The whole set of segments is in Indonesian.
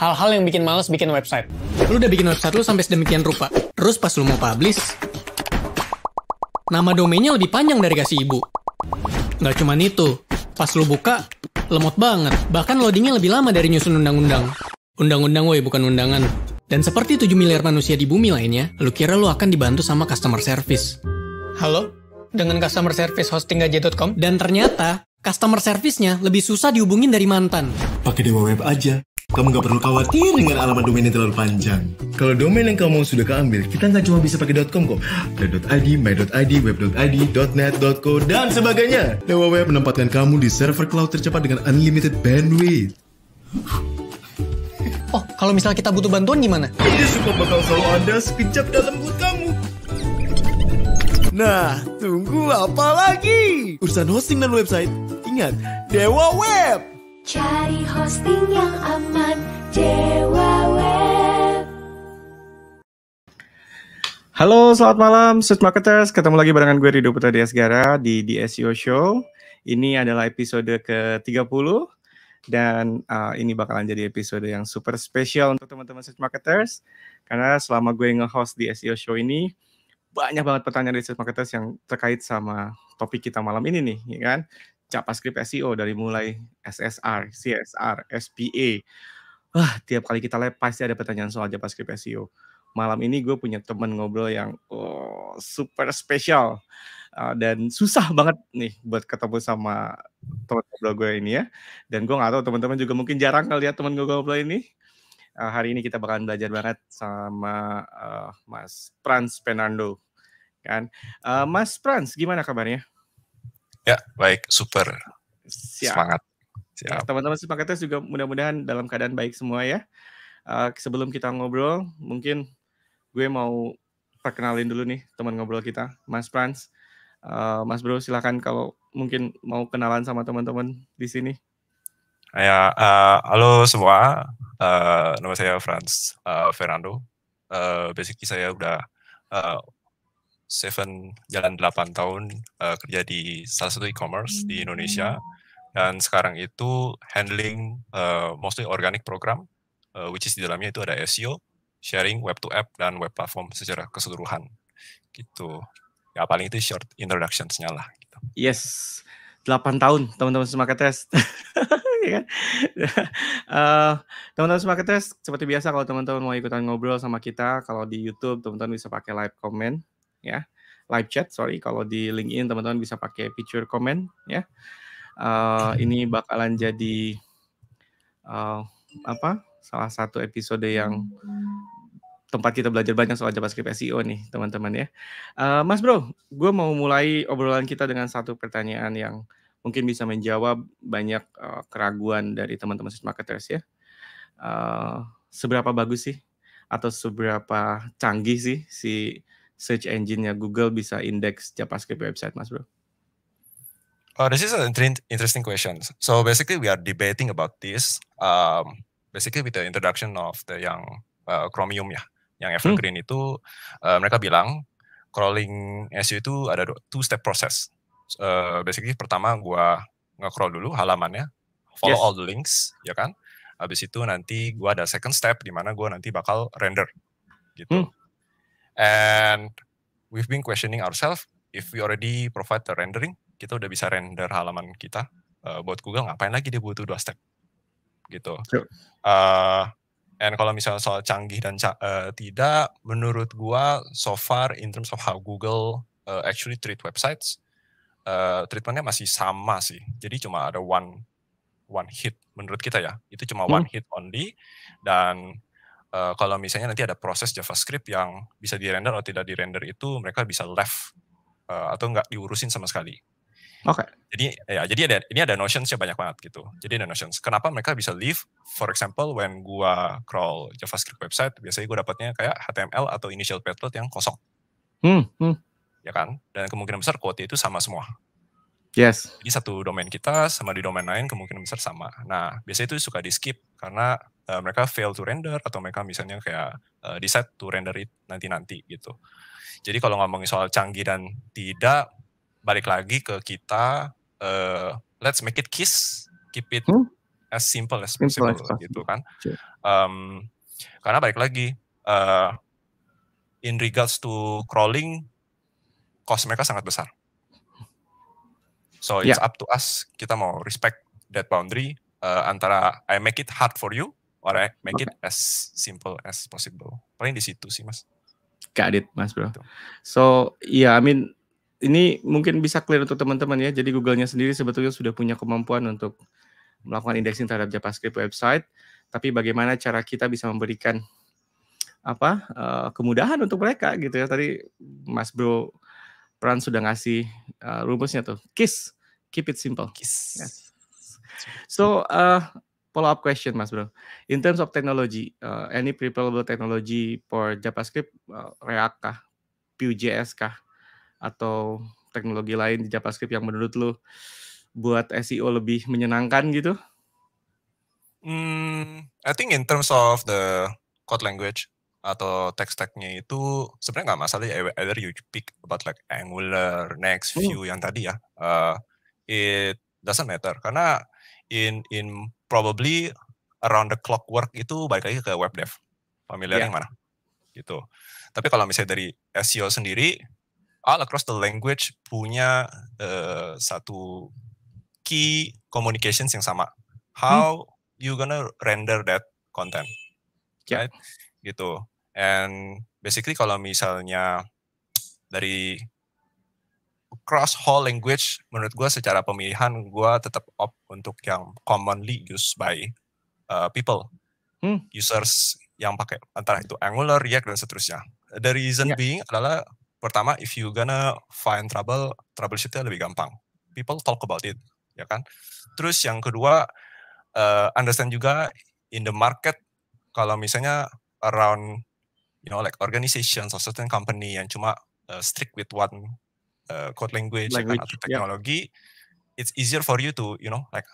hal-hal yang bikin males bikin website. Lu udah bikin website lu sampai sedemikian rupa, terus pas lu mau publish, nama domainnya lebih panjang dari kasih ibu. Nggak cuma itu, pas lu buka, lemot banget. Bahkan loadingnya lebih lama dari nyusun undang-undang. Undang-undang woi, bukan undangan. Dan seperti 7 miliar manusia di bumi lainnya, lu kira lu akan dibantu sama customer service. Halo? Dengan customer service hosting hostinggaji.com? Dan ternyata, customer service-nya lebih susah dihubungin dari mantan. Pakai Dewa Web aja. Kamu nggak perlu khawatir dengan alamat domain yang terlalu panjang. Kalau domain yang kamu sudah keambil, kita nggak cuma bisa pakai .com kok. .id, my.id, web.id, .net, .co, dan sebagainya. Dewa Web menempatkan kamu di server cloud tercepat dengan unlimited bandwidth. Oh, kalau misalnya kita butuh bantuan gimana? Dia suka bakal selalu ada sekejap dalam mulut kamu. Nah, tunggu apa lagi? Urusan hosting dan website, Ingat, Dewa Web. Cari hosting yang aman, Dewa Web. Halo, selamat malam, Sweet Marketers. Ketemu lagi barengan gue Rido Putra Diasgara di DSEO Show. Ini adalah episode ke-30 dan uh, ini bakalan jadi episode yang super spesial untuk teman-teman Search Marketers karena selama gue nge-host di SEO Show ini banyak banget pertanyaan dari Search Marketers yang terkait sama topik kita malam ini nih, ya kan? JavaScript SEO dari mulai SSR, CSR, SPA. Wah, tiap kali kita live pasti ada pertanyaan soal JavaScript SEO. Malam ini gue punya temen ngobrol yang oh, super spesial uh, dan susah banget nih buat ketemu sama teman ngobrol gue ini ya. Dan gue gak tahu teman-teman juga mungkin jarang ngeliat ya teman gue ngobrol ini. Uh, hari ini kita bakalan belajar banget sama uh, Mas Prans Penando kan. Uh, Mas Prans, gimana kabarnya? Ya, baik, super. Siap. Semangat. Nah, Siap. teman-teman semangatnya juga mudah-mudahan dalam keadaan baik semua ya. Uh, sebelum kita ngobrol, mungkin gue mau perkenalin dulu nih teman ngobrol kita, Mas Prans. Uh, eh, Mas Bro, silakan kalau mungkin mau kenalan sama teman-teman di sini. Ya, uh, halo semua. Uh, nama saya Franz uh, Fernando. Uh, basically saya udah uh, Seven jalan delapan tahun uh, kerja di salah satu e-commerce di hmm. Indonesia dan sekarang itu handling uh, mostly organic program uh, which is di dalamnya itu ada SEO, sharing web to app dan web platform secara keseluruhan gitu. Ya paling itu short introduction lah gitu. Yes. delapan tahun teman-teman Smarketes. tes. teman ya uh, teman-teman tes seperti biasa kalau teman-teman mau ikutan ngobrol sama kita kalau di YouTube teman-teman bisa pakai live comment ya live chat sorry kalau di LinkedIn teman-teman bisa pakai picture comment ya uh, ini bakalan jadi uh, apa salah satu episode yang tempat kita belajar banyak soal JavaScript SEO nih teman-teman ya uh, Mas Bro gue mau mulai obrolan kita dengan satu pertanyaan yang mungkin bisa menjawab banyak uh, keraguan dari teman-teman marketers ya uh, seberapa bagus sih atau seberapa canggih sih si search engine-nya Google bisa indeks JavaScript website, Mas Bro? Oh this is an interesting question. So basically, we are debating about this. Um, basically, with the introduction of the yang uh, Chromium ya, yang hmm. Evergreen hmm. itu, uh, mereka bilang crawling SEO itu ada two step process. Uh, basically, pertama gua nge-crawl dulu halamannya, follow yes. all the links, ya kan? Habis itu nanti gua ada second step di mana gua nanti bakal render gitu. Hmm. And we've been questioning ourselves if we already provide the rendering, kita udah bisa render halaman kita uh, buat Google, ngapain lagi dia butuh dua step gitu. Sure. Uh, and kalau misalnya soal canggih dan ca uh, tidak, menurut gua so far in terms of how Google uh, actually treat websites, uh, treatmentnya masih sama sih. Jadi cuma ada one one hit menurut kita ya. Itu cuma hmm. one hit only dan uh, kalau misalnya nanti ada proses JavaScript yang bisa dirender atau tidak dirender itu mereka bisa left uh, atau nggak diurusin sama sekali. Oke. Okay. Jadi ya jadi ada ini ada notionsnya banyak banget gitu. Jadi ada notions. Kenapa mereka bisa leave? For example, when gua crawl JavaScript website, biasanya gua dapatnya kayak HTML atau initial payload yang kosong. Hmm, hmm. Ya kan? Dan kemungkinan besar quote itu sama semua. Yes. Jadi satu domain kita sama di domain lain kemungkinan besar sama. Nah, biasanya itu suka di skip karena Eh, mereka fail to render atau mereka misalnya kayak uh, eh, di to render it nanti-nanti gitu. Jadi kalau ngomongin soal canggih dan tidak, balik lagi ke kita, uh, let's make it kiss, keep it hmm? as simple as possible simple gitu kan. Um, karena balik lagi, uh, in regards to crawling, cost mereka sangat besar. So it's yeah. up to us, kita mau respect that boundary uh, antara I make it hard for you or eh, make it as simple as possible. Paling di situ sih, Mas. Kadit, Mas Bro. Gitu. So, ya yeah, I mean ini mungkin bisa clear untuk teman-teman ya. Jadi Google-nya sendiri sebetulnya sudah punya kemampuan untuk melakukan indexing terhadap JavaScript website, tapi bagaimana cara kita bisa memberikan apa uh, kemudahan untuk mereka gitu ya. Tadi Mas Bro peran sudah ngasih uh, rumusnya tuh. Kiss, keep it simple. Kiss. Yes. So, uh, follow up question, Mas Bro. In terms of technology, uh, any preferable technology for JavaScript, uh, React kah, Vue.js kah, atau teknologi lain di JavaScript yang menurut lu buat SEO lebih menyenangkan gitu? Hmm, I think in terms of the code language atau text tag nya itu sebenarnya nggak masalah ya either you pick about like Angular, Next, hmm. Vue hmm. yang tadi ya. Uh, it doesn't matter karena in in probably around the clock work itu balik lagi ke web dev. Familiar yeah. yang mana? Gitu. Tapi kalau misalnya dari SEO sendiri, all across the language punya uh, satu key communications yang sama. How hmm. you gonna render that content, yeah. right? Gitu. And basically kalau misalnya dari across whole language menurut gue secara pemilihan gue tetap opt untuk yang commonly used by uh, people hmm. users yang pakai antara itu Angular, React dan seterusnya. The reason yeah. being adalah pertama if you gonna find trouble, troubleshootnya lebih gampang. People talk about it, ya kan? Terus yang kedua uh, understand juga in the market kalau misalnya around you know like organizations or certain company yang cuma uh, strict with one uh, code language, ya kan, language atau ya. teknologi, yeah. it's easier for you to you know like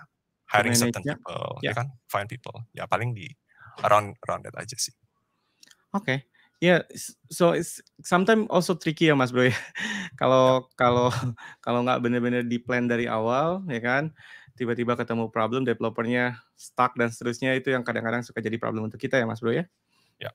hiring Manage, certain yeah. people, yeah. ya kan, find people. Ya paling di around around that aja sih. Oke. Okay. Ya, yeah, so it's sometimes also tricky ya Mas Bro ya. kalau ya. kalau kalau nggak benar-benar di plan dari awal, ya kan, tiba-tiba ketemu problem developernya stuck dan seterusnya itu yang kadang-kadang suka jadi problem untuk kita ya Mas Bro ya. Ya. Yeah.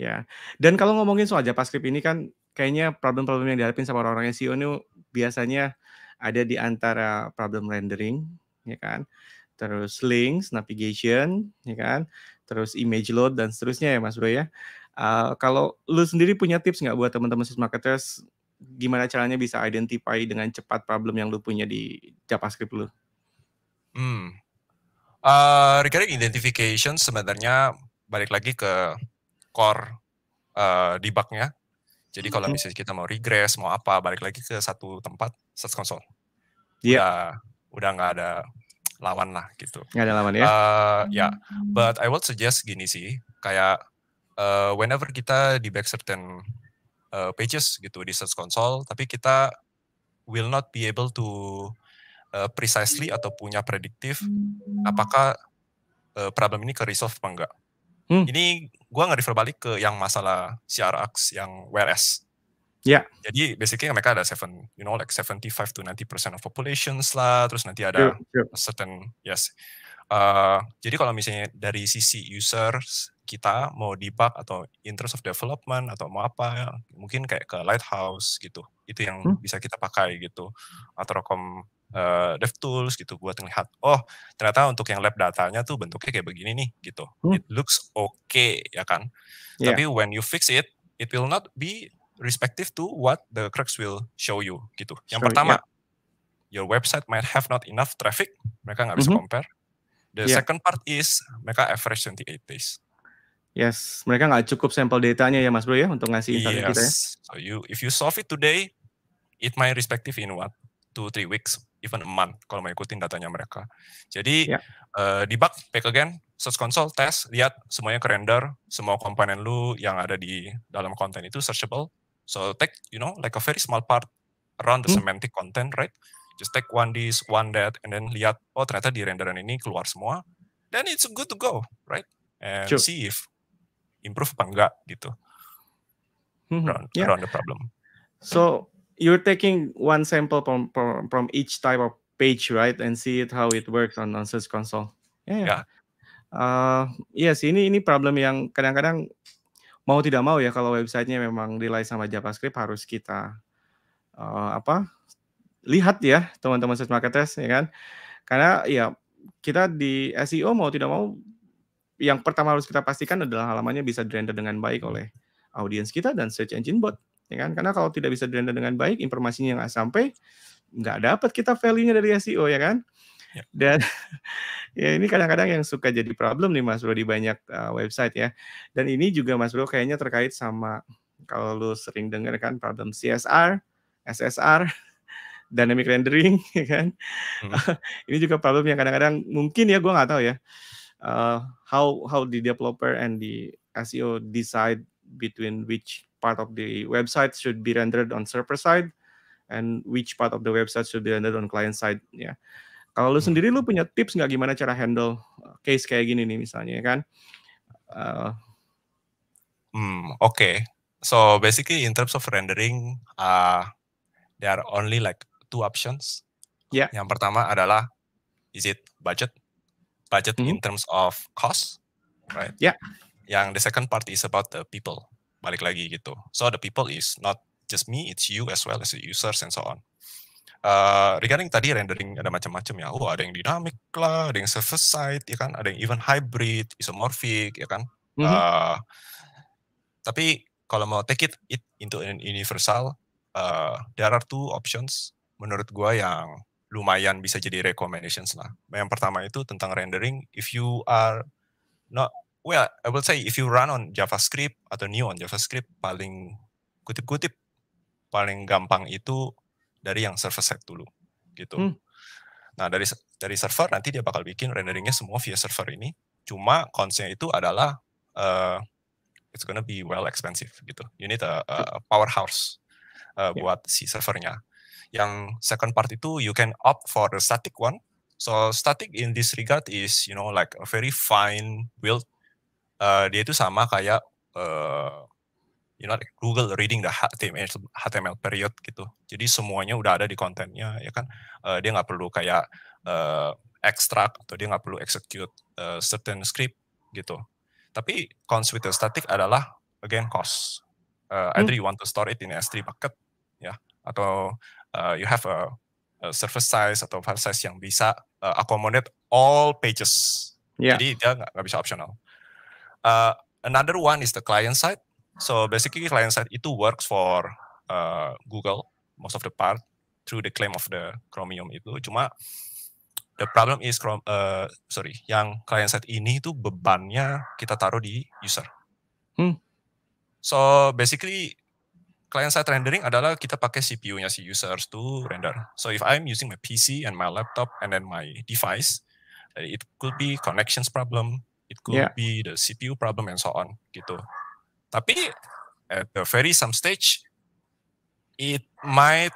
Ya. Dan kalau ngomongin soal JavaScript ini kan kayaknya problem-problem yang dihadapin sama orang-orang SEO ini biasanya ada di antara problem rendering, ya kan? Terus links, navigation, ya kan? Terus image load dan seterusnya ya Mas Bro ya. Uh, kalau lu sendiri punya tips nggak buat teman-teman sales marketers gimana caranya bisa identify dengan cepat problem yang lu punya di JavaScript lu? Hmm. Uh, regarding identification sebenarnya balik lagi ke core uh, debugnya jadi kalau mm -hmm. misalnya kita mau regress, mau apa, balik lagi ke satu tempat, search console. Iya. Yeah. Udah nggak ada lawan lah gitu. Nggak ada lawan ya? Uh, ya, yeah. Hmm. but I would suggest gini sih, kayak uh, whenever kita di back certain uh, pages gitu di search console, tapi kita will not be able to uh, precisely atau punya prediktif hmm. apakah uh, problem ini ke resolve apa enggak. Hmm. Ini gue nggak refer balik ke yang masalah CRX yang WRS. Ya. Yeah. Jadi basically mereka ada seven, you know like 75 to 90 percent of populations lah, terus nanti ada yeah, yeah. certain yes. Uh, jadi kalau misalnya dari sisi users kita mau debug atau interest of development atau mau apa, mungkin kayak ke Lighthouse gitu, itu yang hmm. bisa kita pakai gitu, atau rekom uh, tools gitu buat ngelihat oh ternyata untuk yang lab datanya tuh bentuknya kayak begini nih gitu hmm. it looks okay ya kan yeah. tapi when you fix it it will not be respective to what the cracks will show you gitu yang pertama yeah. your website might have not enough traffic mereka nggak bisa mm -hmm. compare the yeah. second part is mereka average 28 days Yes, mereka nggak cukup sampel datanya ya Mas Bro ya untuk ngasih insight yes. kita ya. So you if you solve it today, it might respective in what? Two three weeks even a month kalau ikutin datanya mereka. Jadi yeah. Ya. uh, debug, back again, search console, test, lihat semuanya ke render, semua komponen lu yang ada di dalam konten itu searchable. So take, you know, like a very small part around the mm. semantic content, right? Just take one this, one that, and then lihat, oh ternyata di renderan ini keluar semua. Then it's good to go, right? And sure. see if improve apa enggak gitu. Mm -hmm. Around, yeah. around the problem. So you're taking one sample from, from from each type of page, right, and see it how it works on on Search Console. Yeah. yeah. Uh, yes, ini ini problem yang kadang-kadang mau tidak mau ya kalau websitenya memang rely sama JavaScript harus kita uh, apa lihat ya teman-teman search marketers ya kan karena ya kita di SEO mau tidak mau yang pertama harus kita pastikan adalah halamannya bisa render dengan baik oleh audiens kita dan search engine bot ya kan? Karena kalau tidak bisa dirender dengan baik, informasinya nggak sampai, nggak dapat kita value-nya dari SEO, ya kan? Ya. Dan ya ini kadang-kadang yang suka jadi problem nih Mas Bro di banyak uh, website ya. Dan ini juga Mas Bro kayaknya terkait sama kalau lu sering dengar kan problem CSR, SSR, dynamic rendering, ya kan? Hmm. ini juga problem yang kadang-kadang mungkin ya gue nggak tahu ya. Uh, how how the developer and the SEO decide between which part of the website should be rendered on server side and which part of the website should be rendered on client side ya. Kalau lu hmm. sendiri lu punya tips nggak gimana cara handle uh, case kayak gini nih misalnya ya kan? Uh, hmm, oke. Okay. So basically in terms of rendering uh, there are only like two options. Yeah. Yang pertama adalah is it budget? Budget mm -hmm. in terms of cost, right? Yeah. Yang the second part is about the people balik lagi gitu. So the people is not just me, it's you as well as the users and so on. Uh, regarding tadi rendering ada macam-macam ya. Oh, ada yang dinamik lah, ada yang server side ya kan, ada yang even hybrid, isomorphic ya kan. Mm -hmm. uh, tapi kalau mau take it, it into an universal, uh, there are two options menurut gua yang lumayan bisa jadi recommendations lah. Yang pertama itu tentang rendering if you are not well, I will say if you run on JavaScript atau new on JavaScript paling kutip-kutip paling gampang itu dari yang server side dulu gitu. Hmm. Nah, dari dari server nanti dia bakal bikin renderingnya semua via server ini. Cuma konsepnya itu adalah uh, it's gonna be well expensive gitu. You need a, a powerhouse uh, eh, yeah. buat si servernya. Yang second part itu you can opt for the static one. So static in this regard is you know like a very fine will. Eh, dia itu sama kayak uh, you know like Google reading the HTML, period gitu. Jadi semuanya udah ada di kontennya ya kan. Uh, dia nggak perlu kayak uh, extract atau dia nggak perlu execute uh, certain script gitu. Tapi cons with the static adalah again cost. Uh, either hmm. you want to store it in S3 bucket ya atau uh, you have a, a size atau file size yang bisa uh, accommodate all pages. Yeah. Jadi dia nggak bisa optional. Uh, another one is the client side. So basically, client side itu works for uh, Google most of the part through the claim of the Chromium itu. Cuma the problem is uh, sorry, yang client side ini itu bebannya kita taruh di user. Hmm. So basically client side rendering adalah kita pakai CPU-nya si users to render. So if I'm using my PC and my laptop and then my device, it could be connections problem, it could yeah. be the CPU problem and so on gitu. Tapi at the very some stage it might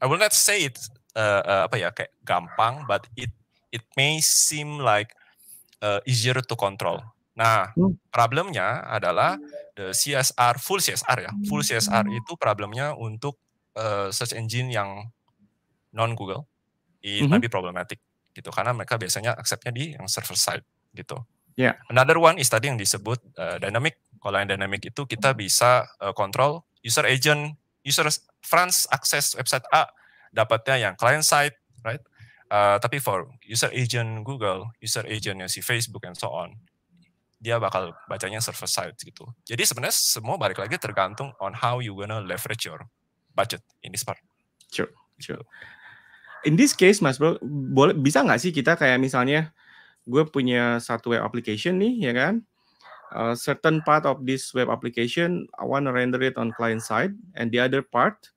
I will not say it uh, uh, apa ya kayak gampang but it it may seem like uh, easier to control. Nah, hmm. problemnya adalah the CSR full CSR ya. Full CSR hmm. itu problemnya untuk uh, search engine yang non Google. It mm -hmm. might mm-hmm. be problematic gitu karena mereka biasanya acceptnya di yang server side gitu. Yeah. Another one is tadi yang disebut uh, dynamic. Kalau yang dynamic itu kita bisa uh, kontrol user agent, user France akses website A dapatnya yang client side, right? Uh, tapi for user agent Google, user agent yang si Facebook and so on, dia bakal bacanya server side gitu. Jadi sebenarnya semua balik lagi tergantung on how you gonna leverage your budget in this part. Sure, sure. In this case, Mas Bro, boleh bisa nggak sih kita kayak misalnya gue punya satu web application nih, ya kan? A eh, certain part of this web application, I want to render it on client side, and the other part,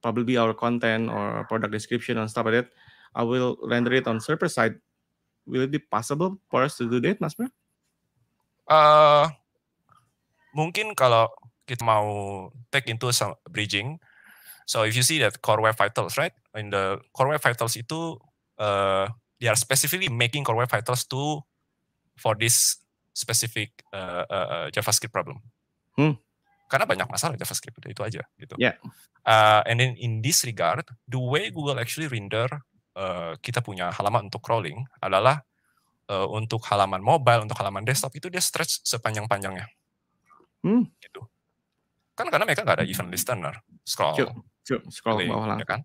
probably our content or product description and stuff like that, I will render it on server side. Will it be possible for us to do that, Mas Bro? Uh, eh, mungkin kalau kita mau take into some bridging, so if you see that core web vitals, right? In the core web vitals itu uh, they are specifically making core web vitals to for this specific uh, uh, uh, JavaScript problem. Hmm. Karena banyak masalah JavaScript itu aja gitu. Yeah. Uh, and then in this regard, the way Google actually render uh, kita punya halaman untuk crawling adalah uh, untuk halaman mobile, untuk halaman desktop itu dia stretch sepanjang-panjangnya. Hmm. Gitu. Kan karena mereka nggak ada event listener, scroll, cuk, cuk, scroll bawah ya kan?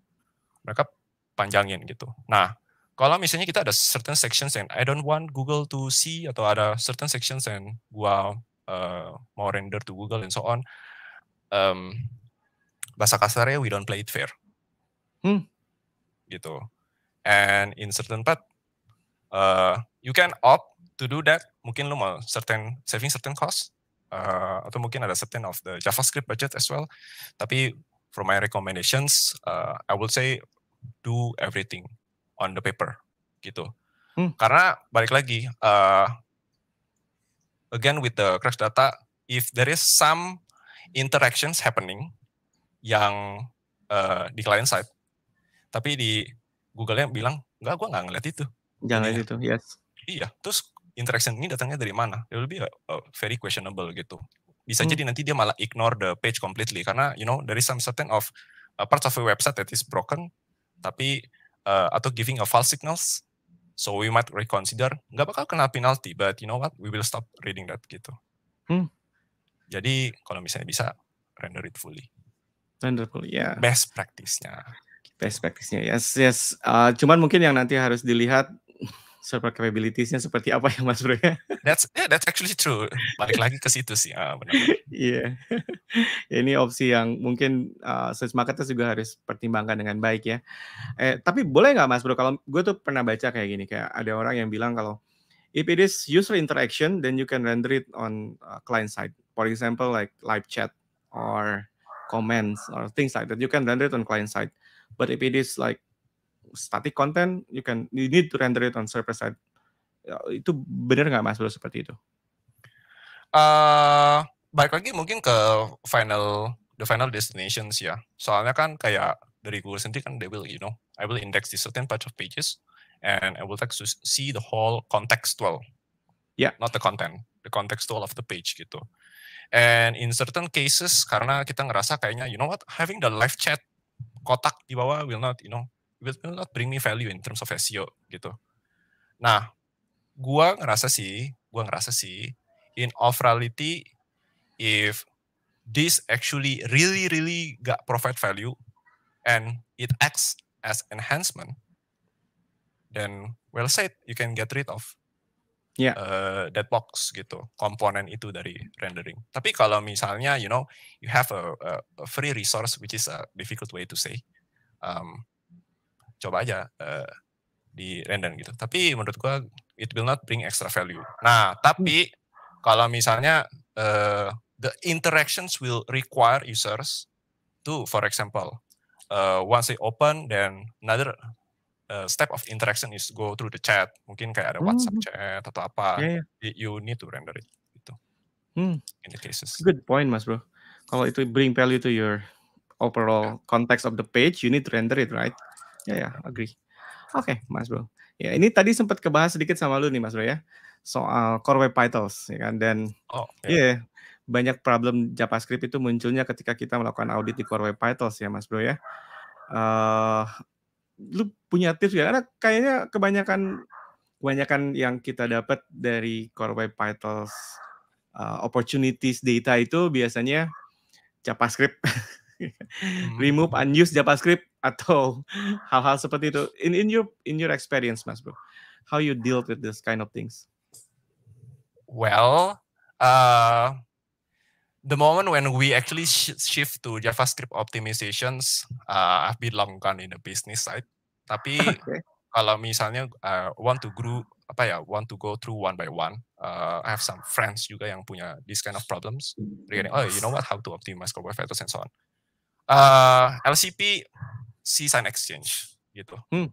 Mereka panjangin gitu. Nah, kalau misalnya kita ada certain sections yang I don't want Google to see atau ada certain sections yang gua uh, mau render to Google and so on, um, bahasa kasarnya we don't play it fair. Hmm. Gitu. And in certain part, uh, you can opt to do that. Mungkin lu mau certain saving certain cost, uh, eh, atau mungkin ada certain of the JavaScript budget as well. Tapi from my recommendations, uh, I will say do everything on the paper gitu. Hmm. Karena balik lagi, uh, again with the crash data, if there is some interactions happening yang uh, di client side, tapi di google yang bilang nggak, gue nggak ngeliat itu. Jangan iya. itu, yes. Iya, terus interaction ini datangnya dari mana? It will be a eh, very questionable gitu. Bisa hmm. jadi nanti dia malah ignore the page completely karena you know there is some certain of uh, parts of a website that is broken, tapi uh, atau giving a false signals. So we might reconsider. Nggak bakal kena penalti, but you know what? We will stop reading that gitu. Hmm. Jadi kalau misalnya bisa render it fully. Render fully, ya. Yeah. Best practice-nya. Best practice-nya, yes, yes. Uh, cuman mungkin yang nanti harus dilihat server nya seperti apa ya Mas Bro ya? That's yeah, that's actually true. Balik lagi ke situ sih. Ah, iya. benar. yeah. Ini opsi yang mungkin uh, ah, search marketers juga harus pertimbangkan dengan baik ya. Eh, tapi boleh nggak Mas Bro kalau gue tuh pernah baca kayak gini kayak ada orang yang bilang kalau if it is user interaction then you can render it on uh, client side. For example like live chat or comments or things like that you can render it on client side. But if it is like static content you can you need to render it on server side ya, itu benar nggak mas bro seperti itu uh, balik lagi mungkin ke final the final destinations ya soalnya kan kayak dari Google sendiri kan they will you know I will index the certain batch of pages and I will like to see the whole contextual yeah not the content the contextual of the page gitu and in certain cases karena kita ngerasa kayaknya you know what having the live chat kotak di bawah will not you know will not bring me value in terms of SEO gitu. Nah, gua ngerasa sih, gua ngerasa sih in reality if this actually really really gak provide value and it acts as enhancement then well said you can get rid of yeah. uh, that box gitu komponen itu dari rendering tapi kalau misalnya you know you have a, a, a free resource which is a difficult way to say um, coba aja uh, di random gitu. Tapi menurut gua it will not bring extra value. Nah, tapi kalau misalnya uh, the interactions will require users to for example uh, once they open then another uh, step of interaction is go through the chat. Mungkin kayak ada WhatsApp mm chat atau apa. Yeah, yeah. You need to render it gitu. Hmm. In the cases. Good point, Mas Bro. Kalau itu bring value to your overall yeah. context of the page, you need to render it, right? Ya, ya, agree. Oke, okay, Mas Bro. Ya, ini tadi sempat kebahas sedikit sama lu nih, Mas Bro ya. Soal core web vitals, ya kan? Dan oh, ya. yeah, banyak problem JavaScript itu munculnya ketika kita melakukan audit di core web vitals ya, Mas Bro ya. Uh, lu punya tips ya? Karena kayaknya kebanyakan kebanyakan yang kita dapat dari core web vitals uh, eh, opportunities data itu biasanya JavaScript. Hmm. Remove unused JavaScript atau hal-hal seperti itu in in your in your experience mas bro how you deal with this kind of things well uh, the moment when we actually sh shift to javascript optimizations uh, I've been long gone in the business side tapi okay. kalau misalnya uh, want to grow apa ya want to go through one by one uh, I have some friends juga yang punya this kind of problems regarding oh you know what how to optimize web factors and so on uh, LCP C-Sign Exchange gitu. Hmm.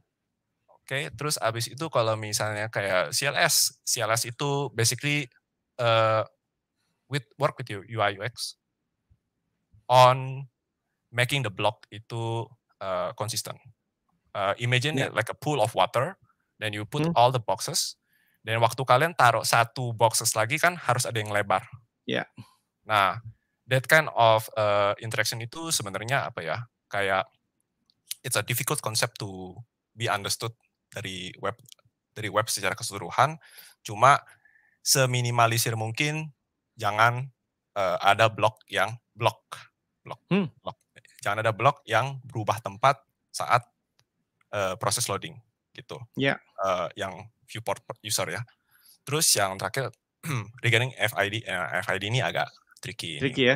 Oke, okay, terus abis itu kalau misalnya kayak CLS, CLS itu basically uh, with work with your UI UX on making the block itu uh, consistent. Uh, imagine yeah. like a pool of water, then you put hmm. all the boxes. Dan waktu kalian taruh satu boxes lagi kan harus ada yang lebar. Ya. Yeah. Nah, that kind of uh, interaction itu sebenarnya apa ya? Kayak it's a difficult concept to be understood dari web dari web secara keseluruhan. Cuma seminimalisir mungkin jangan uh, ada blok yang blok blok hmm. blok. Jangan ada blok yang berubah tempat saat uh, proses loading gitu. Yeah. Ya. Uh, yang viewport user ya. Terus yang terakhir regarding FID, uh, eh, FID ini agak tricky. Tricky ini. ya.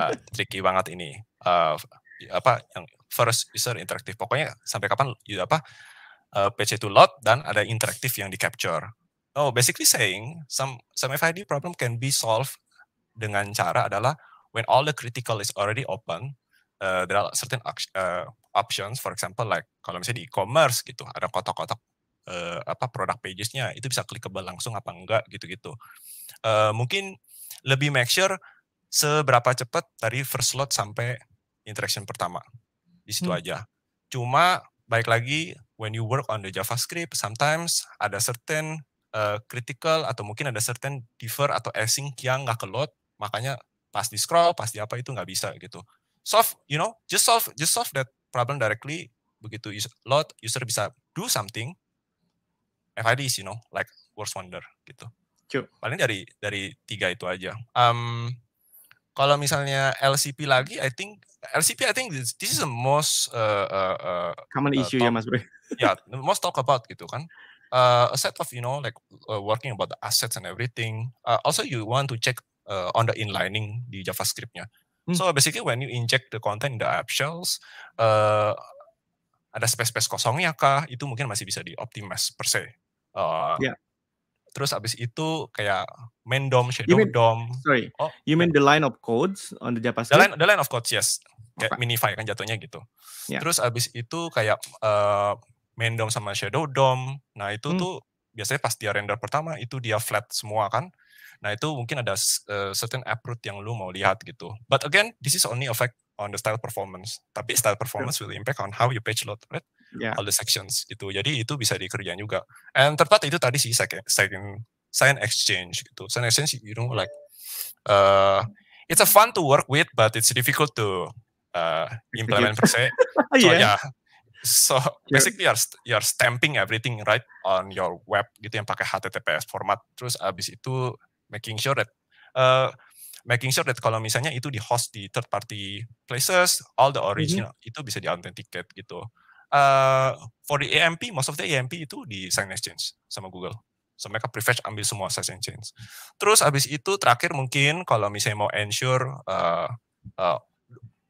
uh, tricky banget ini. Uh, apa yang first user interaktif Pokoknya sampai kapan apa uh, eh, PC itu load dan ada interaktif yang di capture. Oh, basically saying some some FID problem can be solved dengan cara adalah when all the critical is already open, uh, there are certain uh, options, for example like kalau misalnya di e-commerce gitu ada kotak-kotak uh, apa produk pagesnya itu bisa klik clickable langsung apa enggak gitu-gitu. Uh, mungkin lebih make sure seberapa cepat dari first load sampai interaction pertama di situ hmm. aja. Cuma baik lagi when you work on the JavaScript, sometimes ada certain uh, critical atau mungkin ada certain defer atau async yang nggak kelot, makanya pas di scroll, pas di apa itu nggak bisa gitu. Solve, you know, just solve, just solve that problem directly. Begitu user, load, user bisa do something. FID is, you know, like worst wonder gitu. Cuk. Paling dari dari tiga itu aja. Um, kalau misalnya LCP lagi, I think LCP, I think this, this is the most uh, uh, uh common uh, issue talk, ya Mas Bro. yeah, most talk about gitu kan. Uh, a set of you know like uh, working about the assets and everything. Uh, also, you want to check uh, on the inlining di JavaScriptnya. Hmm. So basically, when you inject the content in the app shells, uh, ada space-space kosongnya kah? Itu mungkin masih bisa dioptimize per se. Uh, yeah. Terus abis itu kayak main DOM, shadow mean, DOM. Sorry, oh, you mean ya. the line of codes on the JavaScript? The line, the line of codes, yes kayak mini fight kan jatuhnya gitu. Yeah. Terus abis itu kayak uh, main DOM sama shadow DOM. Nah itu hmm. tuh biasanya pas dia render pertama itu dia flat semua kan. Nah itu mungkin ada uh, certain approach yang lu mau lihat gitu. But again, this is only effect on the style performance. Tapi style performance yeah. will impact on how you page load, right? Yeah. All the sections gitu. Jadi itu bisa dikerjain juga. And third itu tadi sih second, second sign exchange gitu. Sign exchange you know like uh, it's a fun to work with but it's difficult to uh, implement per se. Oh, so yeah. yeah. So basically you're you're stamping everything right on your web gitu yang pakai HTTPS format. Terus abis itu making sure that uh, making sure that kalau misalnya itu di host di third party places, all the mhm. original mm -hmm. itu bisa di authenticate gitu. Uh, for the AMP, most of the AMP itu di Sign Exchange sama Google. So mereka privilege ambil semua sign exchange. Terus abis itu terakhir mungkin kalau misalnya mau ensure uh, uh,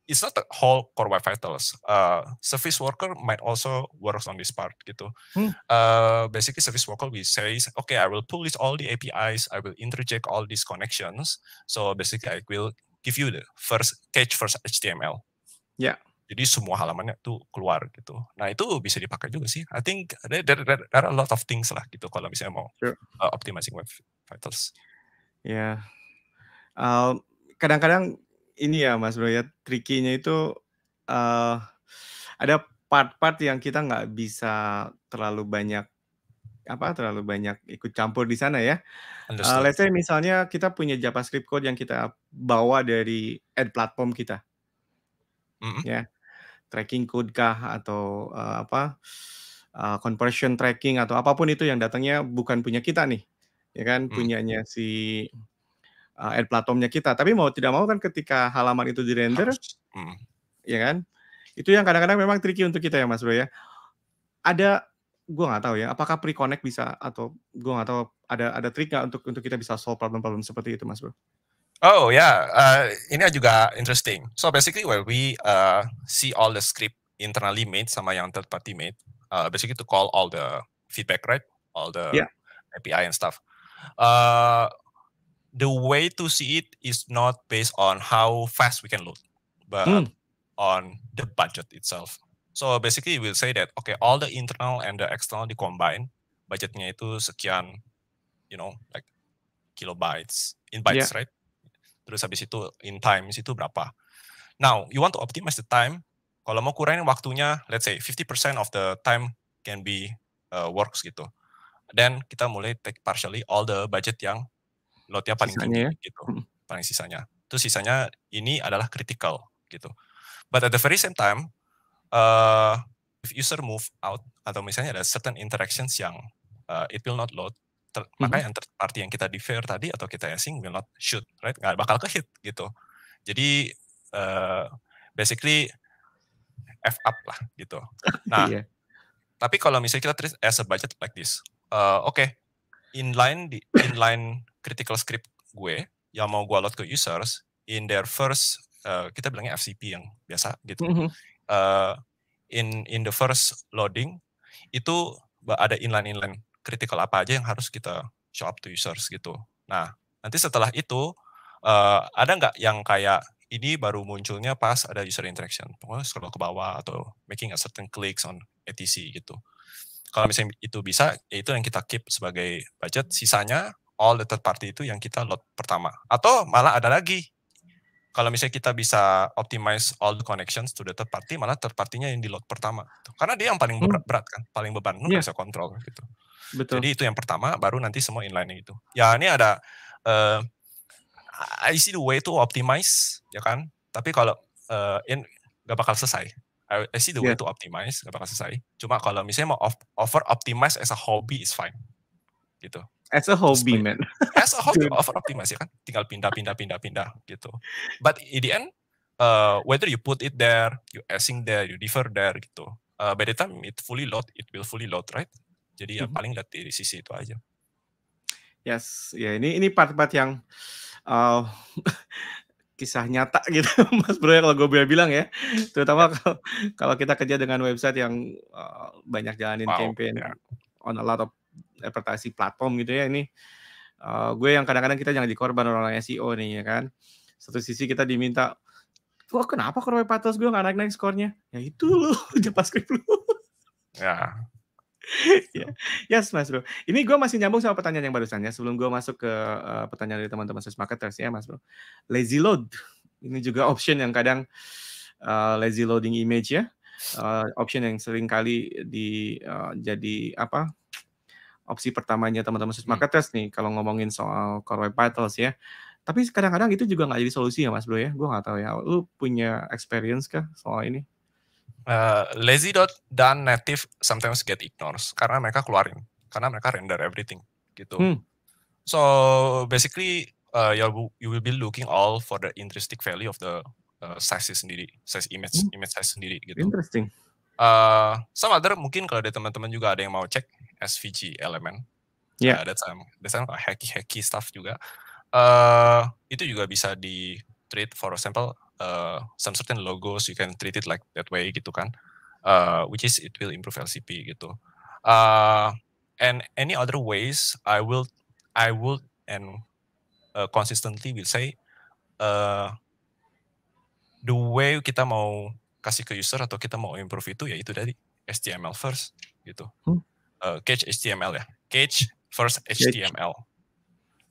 it's not the whole core web vitals. Uh, service worker might also work on this part gitu. Hmm. Uh, basically, service worker we say, okay, I will pull this all the APIs, I will interject all these connections. So basically, I will give you the first catch first HTML. Yeah. Jadi semua halamannya tuh keluar gitu. Nah itu bisa dipakai juga sih. I think there, there, there are a lot of things lah gitu kalau misalnya mau sure. uh, optimizing web vitals. Ya. Yeah. Um, kadang-kadang ini ya Mas Bro ya, trikinya itu uh, ada part-part yang kita nggak bisa terlalu banyak apa terlalu banyak ikut campur di sana ya. Uh, let's say misalnya kita punya JavaScript code yang kita bawa dari ad platform kita, mm -hmm. ya tracking code kah atau uh, apa uh, conversion tracking atau apapun itu yang datangnya bukan punya kita nih, ya kan mm -hmm. punyanya si uh, eh, ad platformnya kita. Tapi mau tidak mau kan ketika halaman itu di render, hmm. ya kan? Itu yang kadang-kadang memang tricky untuk kita ya Mas Bro ya. Ada gue nggak tahu ya, apakah pre-connect bisa atau gue nggak tahu ada ada trik nggak untuk untuk kita bisa solve problem-problem seperti itu Mas Bro? Oh ya, yeah. uh, ini juga interesting. So basically where we uh, see all the script internally made sama yang third party made, uh, basically to call all the feedback right, all the yeah. API and stuff. Uh, the way to see it is not based on how fast we can load, but mm. on the budget itself. So basically, we'll say that okay, all the internal and the external combine, budgetnya itu sekian, you know, like kilobytes in bytes, yeah. right? Terus habis itu in time, itu berapa? Now you want to optimize the time. Kalau mau kurangin waktunya, let's say 50% of the time can be uh, works gitu. Then kita mulai take partially all the budget yang yang paling sisanya, tinggi ya? gitu hmm. paling sisanya itu sisanya ini adalah critical gitu but at the very same time uh, if user move out atau misalnya ada certain interactions yang uh, it will not load ter mm -hmm. maka yang third yang kita defer tadi atau kita async will not shoot right nggak bakal ke hit gitu jadi uh, basically f up lah gitu nah yeah. tapi kalau misalnya kita treat as a budget like this uh, oke okay, inline di inline critical script gue yang mau gue load ke users in their first uh, kita bilangnya FCP yang biasa gitu. Mm -hmm. uh, in in the first loading itu ada inline inline critical apa aja yang harus kita show up to users gitu. Nah nanti setelah itu uh, ada nggak yang kayak ini baru munculnya pas ada user interaction, pokoknya scroll ke bawah atau making a certain clicks on etc gitu kalau misalnya itu bisa, ya itu yang kita keep sebagai budget. Sisanya all the third party itu yang kita load pertama. Atau malah ada lagi. Kalau misalnya kita bisa optimize all the connections to the third party, malah third partinya yang di load pertama. Karena dia yang paling berat, hmm. berat kan, paling beban, iya. nggak yeah. bisa kontrol gitu. Betul. Jadi itu yang pertama, baru nanti semua inline itu. Ya ini ada, uh, I see the way to optimize, ya kan. Tapi kalau uh, in, gak bakal selesai. I, I see the way yeah. to optimize, gak bakal selesai. Cuma kalau misalnya mau off, offer optimize as a hobby is fine. Gitu. As a hobby, Seperti, man. as a hobby, offer optimize ya kan? Tinggal pindah, pindah, pindah, pindah gitu. But in the end, uh, whether you put it there, you asking there, you defer there gitu. Uh, by the time it fully load, it will fully load, right? Jadi mm -hmm. paling lihat dari sisi itu aja. Yes, ya ini ini part-part yang uh, kisah nyata gitu Mas Bro ya kalau gue bilang ya terutama kalau, kalau kita kerja dengan website yang uh, banyak jalanin wow, campaign yeah. on a lot of advertising platform gitu ya ini uh, gue yang kadang-kadang kita jangan dikorban orang orang SEO nih ya kan satu sisi kita diminta wah kenapa korban Patos gue nggak naik-naik skornya ya itu lo JavaScript lu ya ya. Yes, Mas Bro. Ini gue masih nyambung sama pertanyaan yang barusan ya. Sebelum gue masuk ke uh, pertanyaan dari teman-teman sales marketers ya, Mas Bro. Lazy load. Ini juga option yang kadang uh, lazy loading image ya. Uh, option yang sering kali di uh, jadi apa? Opsi pertamanya teman-teman sales hmm. marketers nih kalau ngomongin soal core web vitals ya. Tapi kadang-kadang itu juga nggak jadi solusi ya, Mas Bro ya. Gue nggak tahu ya. Lu punya experience kah soal ini? uh, lazy dot dan native sometimes get ignores karena mereka keluarin karena mereka render everything gitu. Hmm. So basically uh, eh, you ya, you will be looking all for the intrinsic value of the uh, size sendiri, size image hmm. image size sendiri gitu. Interesting. Uh, some other mungkin kalau ada teman-teman juga ada yang mau cek SVG element. Yeah. Uh, that's um that's um hacky hacky stuff juga. Uh, itu juga bisa di treat for example Eh, some certain logos you can treat it like that way gitu kan uh, which is it will improve LCP gitu uh, and any other ways I will I will and uh, consistently will say uh, the way kita mau kasih ke user atau kita mau improve itu yaitu dari HTML first gitu uh, catch HTML ya catch first HTML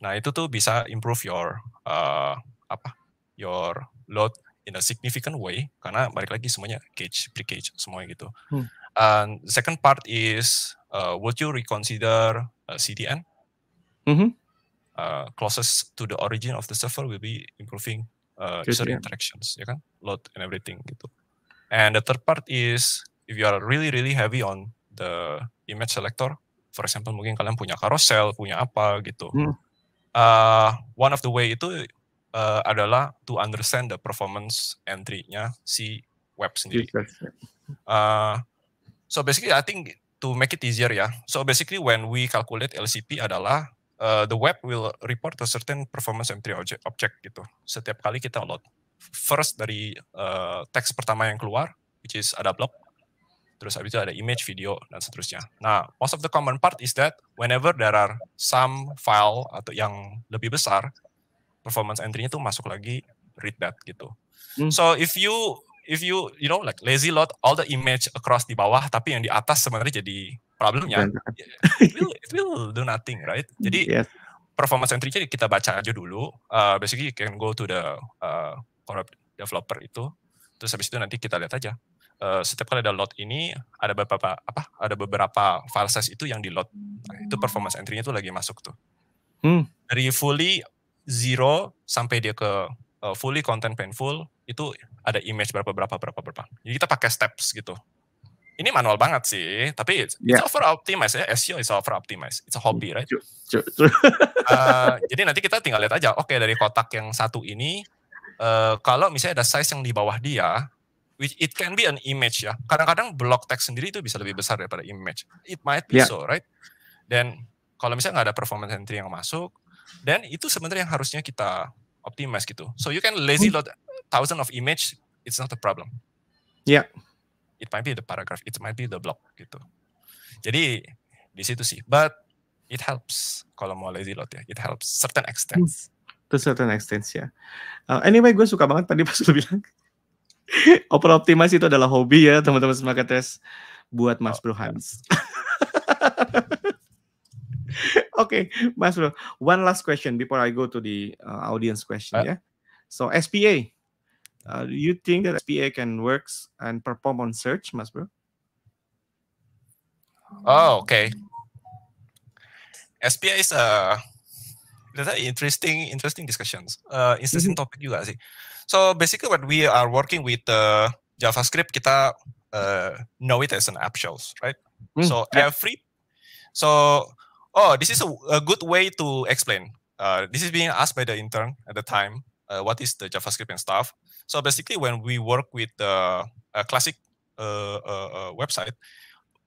nah itu tuh bisa improve your uh, apa your load in a significant way karena balik lagi semuanya cage pre cage semuanya gitu. Hmm. And second part is uh, would you reconsider uh, CDN? Mm -hmm. uh, closest to the origin of the server will be improving uh, user interactions, ya kan? Load and everything gitu. And the third part is if you are really really heavy on the image selector, for example mungkin kalian punya carousel, punya apa gitu. Hmm. Uh, one of the way itu uh, adalah to understand the performance entry-nya si web sendiri. Uh, so basically I think to make it easier ya. Yeah. So basically when we calculate LCP adalah uh, the web will report a certain performance entry object, object gitu. Setiap kali kita load first dari uh, teks pertama yang keluar which is ada blog terus habis itu ada image, video, dan seterusnya. Nah, most of the common part is that whenever there are some file atau yang lebih besar, performance entry-nya tuh masuk lagi read that gitu. Hmm. So if you if you you know like lazy load all the image across di bawah tapi yang di atas sebenarnya jadi problemnya it will, it will do nothing right jadi yes. performance entry-nya kita baca aja dulu uh, basically you can go to the uh, developer itu terus habis itu nanti kita lihat aja uh, setiap kali ada load ini ada beberapa apa ada beberapa file size itu yang di load nah, itu performance entry-nya tuh lagi masuk tuh hmm. dari fully zero sampai dia ke uh, fully content painful itu ada image berapa berapa berapa berapa. Jadi kita pakai steps gitu. Ini manual banget sih, tapi it's, yeah. over optimized ya. SEO is over optimized. It's a hobby, right? True, true, true. uh, jadi nanti kita tinggal lihat aja. Oke, okay, dari kotak yang satu ini, uh, kalau misalnya ada size yang di bawah dia, which it can be an image ya. Kadang-kadang block text sendiri itu bisa lebih besar daripada image. It might be yeah. so, right? Dan kalau misalnya nggak ada performance entry yang masuk, dan itu sebenarnya yang harusnya kita optimize gitu. So you can lazy hmm. load thousand of image, it's not a problem. Yeah. It might be the paragraph, it might be the block gitu. Jadi di situ sih, but it helps kalau mau lazy load ya, it helps certain extent. Hmm. To certain extent ya. Yeah. Uh, anyway, gue suka banget tadi pas lu bilang Open Optimize itu adalah hobi ya teman-teman semangat tes buat Mas oh, Bro iya. Hans. okay, Mas One last question before I go to the uh, audience question. Uh, yeah. So SPA, uh, do you think that SPA can works and perform on search, Masbro? Oh, okay. SPA is a interesting, interesting discussions. Uh, interesting mm -hmm. topic juga sih. So basically, what we are working with uh, JavaScript, kita uh, know it as an app shells, right? Mm, so yeah. every so oh, this is a, a good way to explain. Uh, this is being asked by the intern at the time. Uh, what is the JavaScript and stuff? So basically, when we work with the uh, classic uh, uh, website,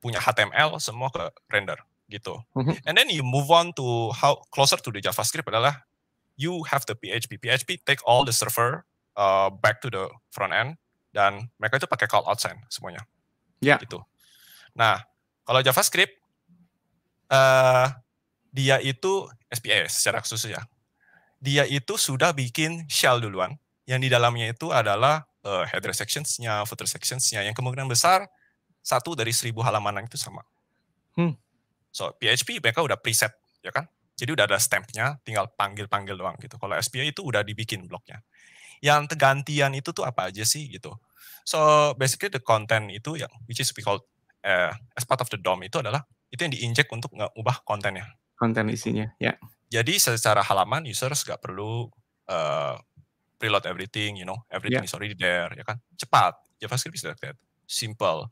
punya HTML semua ke render gitu. Mm-hmm. And then you move on to how closer to the JavaScript adalah you have the PHP. PHP take all the server uh, back to the front end dan mereka itu pakai call outside semuanya. Ya. Yeah. Gitu. Nah, kalau JavaScript uh, dia itu SPS secara khusus ya. Dia itu sudah bikin shell duluan yang di dalamnya itu adalah uh, header sections-nya, footer sections-nya yang kemungkinan besar satu dari seribu halamanan itu sama. Hmm. So PHP mereka udah preset ya kan. Jadi udah ada stampnya, tinggal panggil-panggil doang gitu. Kalau SPA itu udah dibikin bloknya. Yang gantian itu tuh apa aja sih gitu. So basically the content itu yang which is we call uh, as part of the DOM itu adalah itu yang diinjek untuk nggak ubah kontennya. Konten isinya, ya. Jadi secara halaman users nggak perlu uh, preload everything, you know, everything yeah. is already there, ya kan? Cepat, JavaScript is like that. Simple,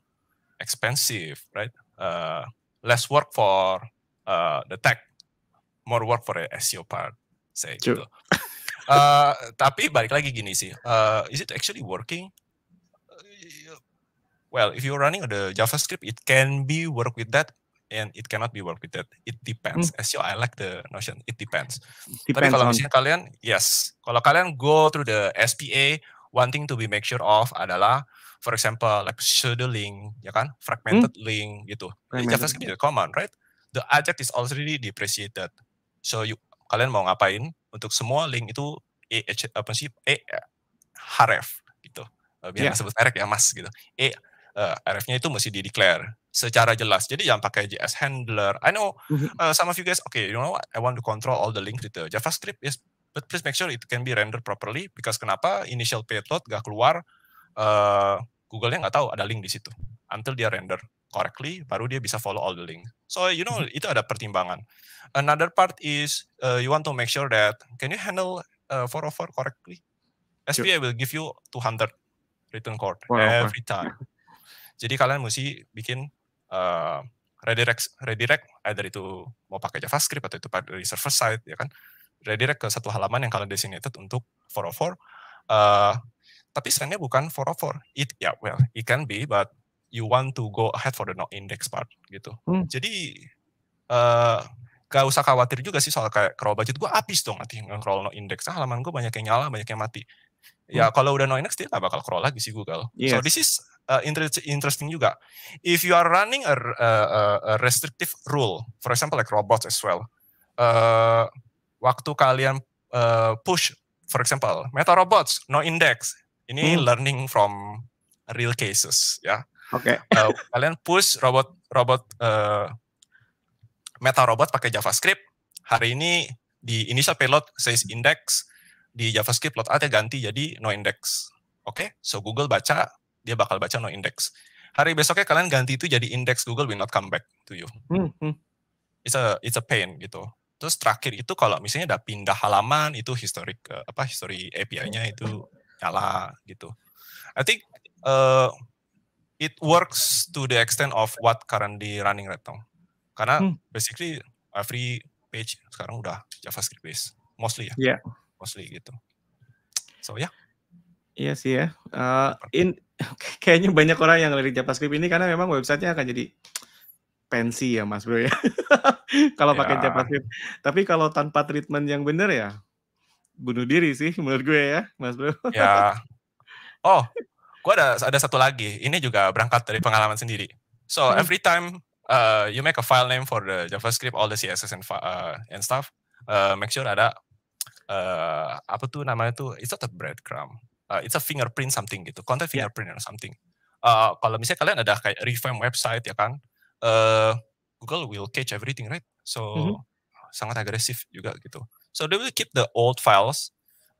expensive, right? Uh, less work for uh, the tech, more work for the SEO part, say True. gitu. uh, tapi balik lagi gini sih, uh, is it actually working? Iya. Well, if you're running the JavaScript, it can be work with that, and it cannot be work with that. It depends. Hmm. you, I like the notion. It depends. depends Tapi kalau misalnya kalian, yes, kalau kalian go through the SPA, one thing to be make sure of adalah, for example, like pseudo link, ya kan, fragmented hmm. link gitu. Fragmented. JavaScript yeah. common, right? The object is already depreciated. So you, kalian mau ngapain untuk semua link itu eh apa sih gitu. eh href gitu. Biar yeah. sebut merek ya mas gitu. Eh uh, rf-nya itu mesti di declare secara jelas. Jadi jangan pakai JS handler. I know mhm. uh, some of you guys, okay, you know what? I want to control all the link with the JavaScript, yes, but please make sure it can be rendered properly because kenapa initial payload gak keluar, uh, Google-nya nggak tahu ada link di situ. Until dia render correctly, baru dia bisa follow all the link. So you know mhm. itu ada pertimbangan. Another part is uh, you want to make sure that can you handle uh, 404 correctly? SPA sure. will give you 200 return code oh every time. Jadi kalian mesti bikin Eh, redirect redirect either itu mau pakai JavaScript atau itu dari server side ya kan redirect ke satu halaman yang kalian designated untuk 404 uh, eh, tapi sebenarnya bukan 404 it ya yeah, well it can be but you want to go ahead for the no index part gitu hmm. jadi uh, eh, gak usah khawatir juga sih soal kayak crawl budget gue habis dong nanti nge-crawl no index nah, halaman gue banyak yang nyala banyak yang mati ya hmm. kalau udah no index dia gak bakal crawl lagi sih Google yes. Iya so this is uh, interesting juga. If you are running a, a, eh, eh, a restrictive rule, for example like robots as well, uh, waktu kalian uh, push, for example, meta robots, no index, ini hmm. learning from real cases ya. Oke. Okay. uh, kalian push robot robot uh, meta robot pakai JavaScript. Hari ini di initial payload says index di JavaScript plot ada ganti jadi no index. Oke, okay? so Google baca dia bakal baca no index. Hari besoknya kalian ganti itu jadi index Google will not come back to you. Hmm. hmm. It's a it's a pain gitu. Terus terakhir itu kalau misalnya udah pindah halaman itu historik eh, apa history API-nya itu nyala gitu. I think uh, it works to the extent of what currently running right now. Karena mm. basically every page sekarang udah JavaScript based mostly ya. Yeah. Mostly gitu. So Yeah. Iya sih ya. Uh, in kayaknya banyak orang yang ngelirik JavaScript ini karena memang websitenya akan jadi pensi ya Mas Bro ya. Kalau ya. pakai JavaScript. Tapi kalau tanpa treatment yang benar ya, bunuh diri sih menurut gue ya Mas Bro. Ya. Oh, gue ada ada satu lagi. Ini juga berangkat dari pengalaman sendiri. So hmm. every time uh, you make a file name for the JavaScript, all the CSS and uh, and stuff, uh, make sure ada uh, apa tuh namanya tuh? It's not a breadcrumb uh, it's a fingerprint something gitu, content ya. fingerprint yeah. or something. Uh, kalau misalnya kalian ada kayak revamp website ya kan, uh, Google will catch everything right, so mm -hmm. sangat agresif juga gitu. So they will keep the old files,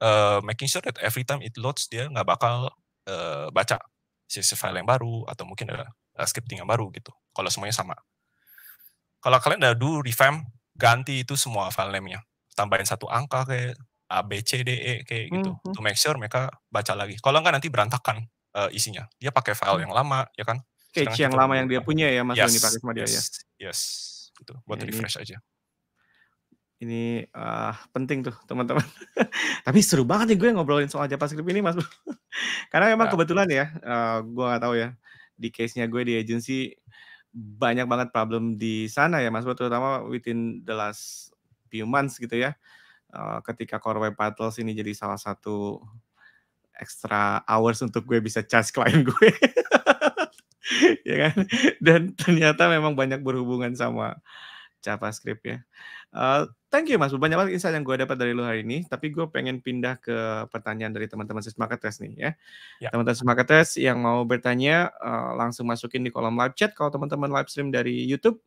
uh, making sure that every time it loads dia nggak bakal uh, baca sisi file yang baru atau mungkin ada uh, scripting yang baru gitu. Kalau semuanya sama. Kalau kalian udah do revamp, ganti itu semua file name-nya. Tambahin satu angka kayak A B C D E kayak hmm, gitu mm -hmm. to make sure mereka baca lagi kalau enggak nanti berantakan uh, isinya dia pakai file hmm. yang lama ya kan cache yang lama yang dia punya ya mas yes, yang dipakai sama dia yes, ya yes gitu buat ya, refresh aja ini uh, penting tuh teman-teman tapi seru banget nih gue ngobrolin soal JavaScript ini mas karena memang nah. kebetulan ya uh, eh, gue nggak tahu ya di case-nya gue di agency banyak banget problem di sana ya Mas, terutama within the last few months gitu ya. Eh, ketika core web Vitals ini jadi salah satu extra hours untuk gue bisa charge klien gue ya kan dan ternyata memang banyak berhubungan sama JavaScript ya. Uh, thank you Mas, banyak banget insight yang gue dapat dari lu hari ini. Tapi gue pengen pindah ke pertanyaan dari teman-teman Smart nih ya. ya. Teman-teman Smart yang mau bertanya uh, langsung masukin di kolom live chat. Kalau teman-teman live stream dari YouTube,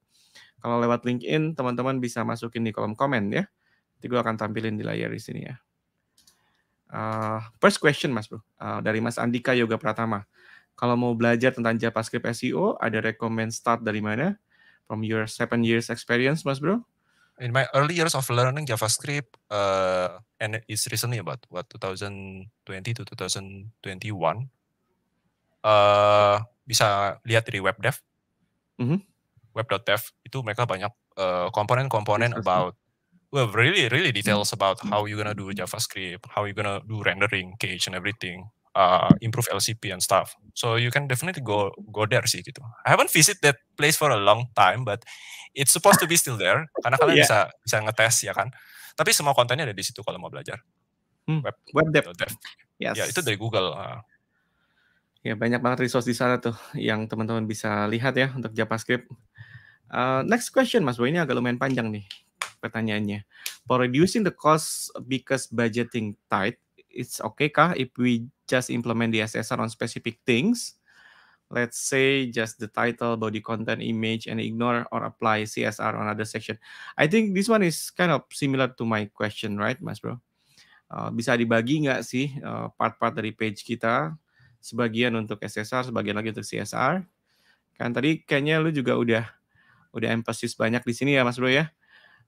kalau lewat LinkedIn teman-teman bisa masukin di kolom komen ya. Nanti gue akan tampilin di layar di sini ya. Uh, first question mas bro, uh, dari mas Andika Yoga Pratama. Kalau mau belajar tentang JavaScript SEO, ada recommend start dari mana? From your seven years experience mas bro? In my early years of learning JavaScript, uh, and it's recently about what 2020 to 2021, uh, bisa lihat dari web dev, mm -hmm. web.dev itu mereka banyak uh, komponen-komponen uh, komponen -komponen about well really really details about hmm. how you're gonna do javascript how you're gonna do rendering cage and everything uh, improve lcp and stuff so you can definitely go go there sih gitu i haven't visit that place for a long time but it's supposed to be still there karena kalian yeah. bisa bisa ngetes ya kan tapi semua kontennya ada di situ kalau mau belajar hmm. web web dev, gitu, dev. Ya, yes. ya itu dari google uh, Ya banyak banget resource di sana tuh yang teman-teman bisa lihat ya untuk JavaScript. Uh, next question Mas Boy ini agak lumayan panjang nih pertanyaannya. For reducing the cost because budgeting tight, it's okay kah if we just implement the SSR on specific things? Let's say just the title, body content, image, and ignore or apply CSR on other section. I think this one is kind of similar to my question, right, Mas Bro? Uh, bisa dibagi nggak sih uh, part-part uh, dari page kita? Sebagian untuk SSR, sebagian lagi untuk CSR. Kan tadi kayaknya lu juga udah udah emphasis banyak di sini ya, Mas Bro ya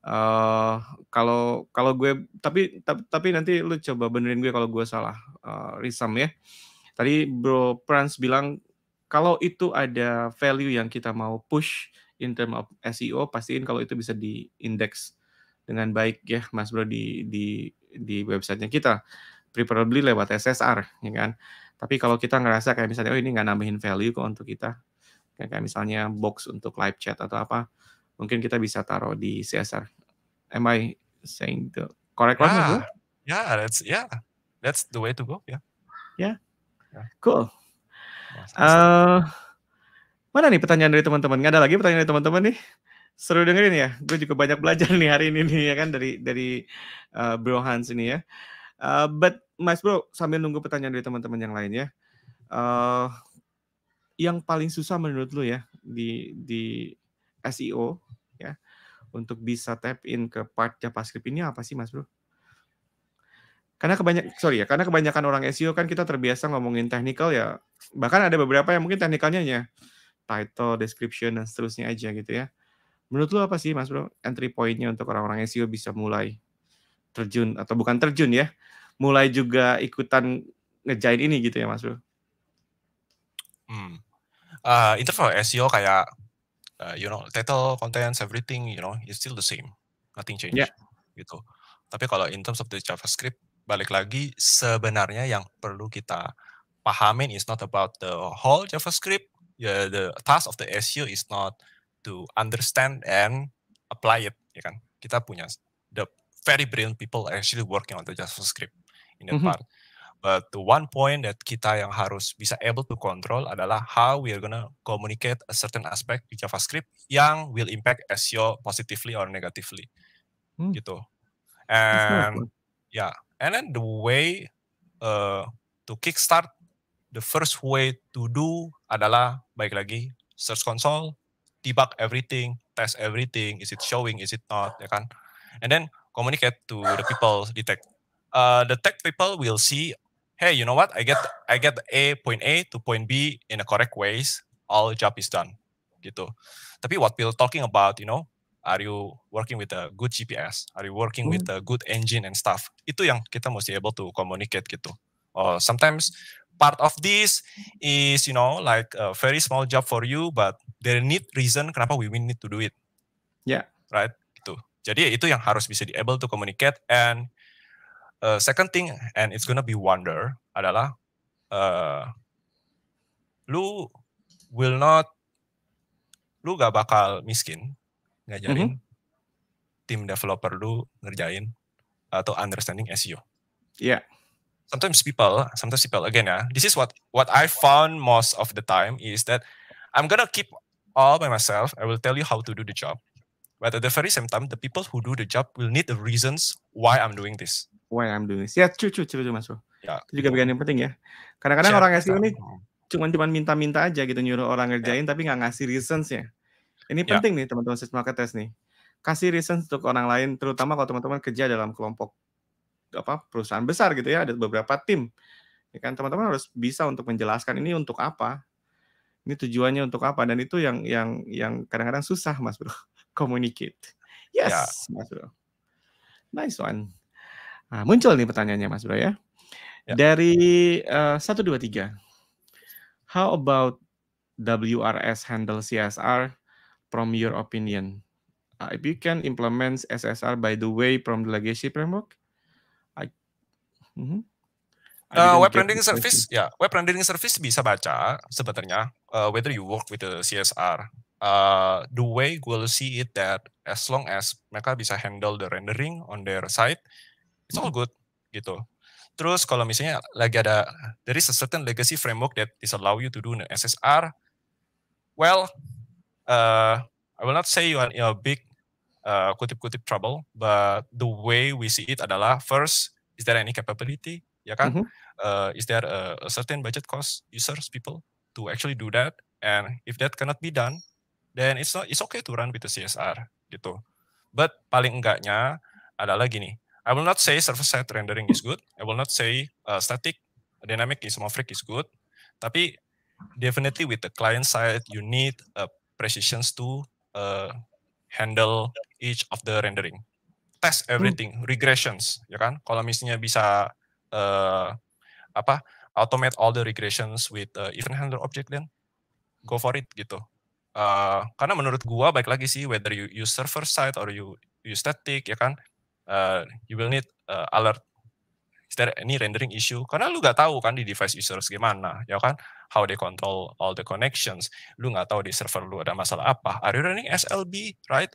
Uh, kalau kalau gue tapi, tapi tapi nanti lu coba benerin gue kalau gue salah uh, Risam ya. Tadi Bro Prans bilang kalau itu ada value yang kita mau push in term of SEO pastiin kalau itu bisa diindeks dengan baik ya Mas Bro di di di websitenya kita preferably lewat SSR ya kan. Tapi kalau kita ngerasa kayak misalnya oh ini nggak nambahin value kok untuk kita kayak, kayak misalnya box untuk live chat atau apa mungkin kita bisa taruh di CSR. Am I saying the correct yeah. one? Yeah, ya, that's yeah, that's the way to go. Yeah. Yeah. yeah. Cool. Uh, mana nih pertanyaan dari teman-teman? Nggak ada lagi pertanyaan dari teman-teman nih? Seru dengerin ya. Gue juga banyak belajar nih hari ini nih ya kan dari dari uh, Bro Hans ini ya. Uh, but Mas Bro sambil nunggu pertanyaan dari teman-teman yang lain ya. Uh, yang paling susah menurut lu ya di di SEO ya untuk bisa tap in ke part JavaScript ini apa sih Mas Bro? Karena kebanyak sorry ya, karena kebanyakan orang SEO kan kita terbiasa ngomongin technical ya. Bahkan ada beberapa yang mungkin teknikalnya ya title, description dan seterusnya aja gitu ya. Menurut lo apa sih Mas Bro entry pointnya untuk orang-orang SEO bisa mulai terjun atau bukan terjun ya, mulai juga ikutan ngejain ini gitu ya Mas Bro? Hmm. Uh, itu SEO kayak Uh, you know title, contents, everything, you know, it's still the same, nothing change, yeah. gitu. Tapi kalau in terms of the JavaScript, balik lagi sebenarnya yang perlu kita pahamin is not about the whole JavaScript. Yeah, the task of the SEO is not to understand and apply it, ya kan? Kita punya the very brilliant people actually working on the JavaScript in that mm -hmm. part. But the one point that kita yang harus bisa able to control adalah how we are gonna communicate a certain aspect di JavaScript yang will impact SEO positively or negatively. Hmm. Gitu. And yeah, and then the way uh, to kickstart the first way to do adalah baik lagi search console, debug everything, test everything, is it showing, is it not, ya kan? And then communicate to the people, detect. Uh, the tech people will see hey, you know what? I get I get A point A to point B in a correct ways. All job is done. Gitu. Tapi what we're talking about, you know, are you working with a good GPS? Are you working mm. with hmm. a good engine and stuff? Itu yang kita mesti able to communicate gitu. Or sometimes part of this is you know like a very small job for you but there need reason kenapa we need to do it yeah right gitu jadi itu yang harus bisa di able to communicate and Uh, second thing, and it's gonna be wonder adalah uh, lu will not, lu gak bakal miskin ngajarin mm -hmm. tim developer lu ngerjain atau understanding SEO. Yeah. Sometimes people, sometimes people again ya. This is what what I found most of the time is that I'm gonna keep all by myself. I will tell you how to do the job. But at the very same time, the people who do the job will need the reasons why I'm doing this why I'm doing this. Ya, cucu cucu Mas Bro. Ya. Itu juga ya. bagian yang penting ya. Kadang-kadang orang SEO ini cuma-cuma minta-minta aja gitu nyuruh orang ya. ngerjain ya. tapi nggak ngasih reasons ya. Ini ya. penting nih teman-teman search test nih. Kasih reasons untuk orang lain terutama kalau teman-teman kerja dalam kelompok apa perusahaan besar gitu ya, ada beberapa tim. Ya kan teman-teman harus bisa untuk menjelaskan ini untuk apa. Ini tujuannya untuk apa dan itu yang yang yang kadang-kadang susah Mas Bro communicate. Ya. Yes, ya. Mas Bro. Nice one. Nah, muncul nih pertanyaannya Mas Bro ya. ya. Dari uh, eh, 123. How about WRS handle CSR from your opinion? Uh, if you can implement SSR by the way from the legacy framework? I, mm -hmm. Uh, web rendering service, ya, yeah. web rendering service bisa baca sebenarnya. Uh, whether you work with the CSR, uh, the way we'll see it that as long as mereka bisa handle the rendering on their site, it's all good gitu. Terus kalau misalnya lagi ada there is a certain legacy framework that is allow you to do an SSR, well, uh, I will not say you are in a big uh, kutip-kutip trouble, but the way we see it adalah first, is there any capability, ya kan? Mm -hmm. uh, is there a, a certain budget cost, users, people to actually do that? And if that cannot be done, then it's not, it's okay to run with the CSR gitu. But paling enggaknya adalah gini, I will not say server-side rendering is good. I will not say uh, static, dynamic isomorphic is good. Tapi definitely with the client side, you need a uh, precision to uh, handle each of the rendering. Test hmm. everything, regressions, ya kan? Kalau misalnya bisa uh, apa automate all the regressions with uh, event handler object then go for it gitu. Uh, karena menurut gua baik lagi sih whether you use server side or you use static ya kan Uh, you will need uh, alert is there any rendering issue? Karena lu nggak tahu kan di device users gimana, ya kan? How they control all the connections. Lu nggak tahu di server lu ada masalah apa. Are you running SLB, right?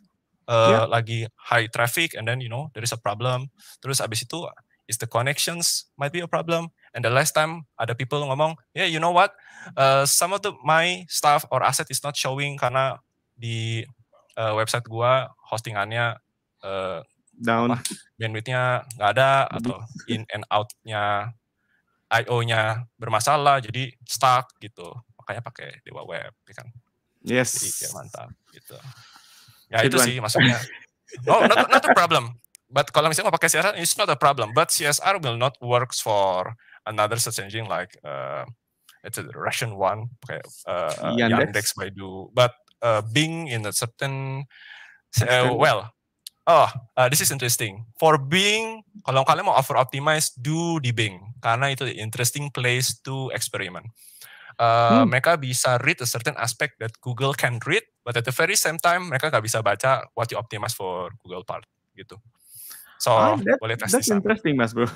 Uh, yeah. Lagi high traffic and then you know there is a problem. Terus abis itu is the connections might be a problem. And the last time ada people ngomong, yeah you know what? Uh, some of the my stuff or asset is not showing karena di uh, website gua hostingannya uh, down bandwidthnya nggak ada atau in and outnya I/O-nya bermasalah jadi stuck gitu makanya pakai Dewa Web ya kan yes jadi, ya mantap gitu ya Good itu one. sih maksudnya oh not, not a problem but kalau misalnya mau pakai CSR it's not a problem but CSR will not works for another search engine like uh, it's a Russian one okay uh, uh, Yandex. Yandex Baidu but uh, Bing in a certain Uh, well, oh uh, this is interesting. For Bing, kalau kalian mau over optimize, do di Bing karena itu the interesting place to experiment. Uh, hmm. Mereka bisa read a certain aspect that Google can read, but at the very same time mereka nggak bisa baca what you optimize for Google part gitu. So ah, that, boleh tes That's interesting mas bro.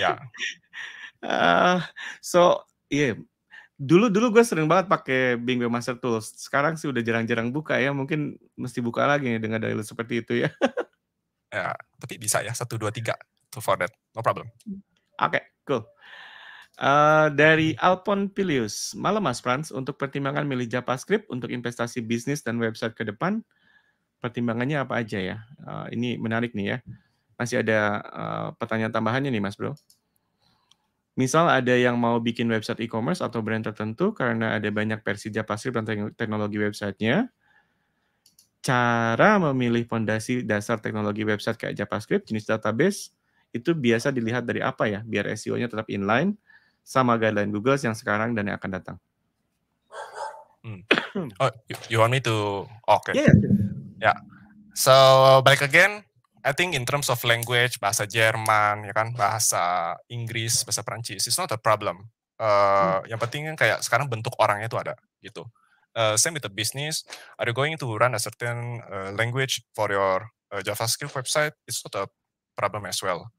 yeah. Uh, so yeah, dulu dulu gue sering banget pakai Bing Master Tools. Sekarang sih udah jarang-jarang buka ya. Mungkin mesti buka lagi nih dengan dalil seperti itu ya. ya, tapi bisa ya satu dua tiga to for that. No problem. Oke, okay, cool. Uh, dari Alpon Pilius, malam Mas Frans, untuk pertimbangan milih JavaScript untuk investasi bisnis dan website ke depan, pertimbangannya apa aja ya? Uh, ini menarik nih ya. Masih ada uh, pertanyaan tambahannya nih Mas Bro. Misal ada yang mau bikin website e-commerce atau brand tertentu karena ada banyak versi Pasir dan teknologi websitenya. Cara memilih fondasi dasar teknologi website kayak JavaScript, jenis database, itu biasa dilihat dari apa ya? Biar SEO-nya tetap inline sama guideline Google yang sekarang dan yang akan datang. Hmm. Oh, you want me to? Oke. Okay. Iya, iya. Yeah. Yeah. So, back again. I think in terms of language, bahasa Jerman, ya kan, bahasa Inggris, bahasa Perancis, it's not a problem. Uh, hmm. Eh, yang penting kan kayak sekarang bentuk orangnya itu ada, gitu. Uh, same with the business, are you going to run a certain uh, language for your uh, JavaScript website? It's not a problem as well.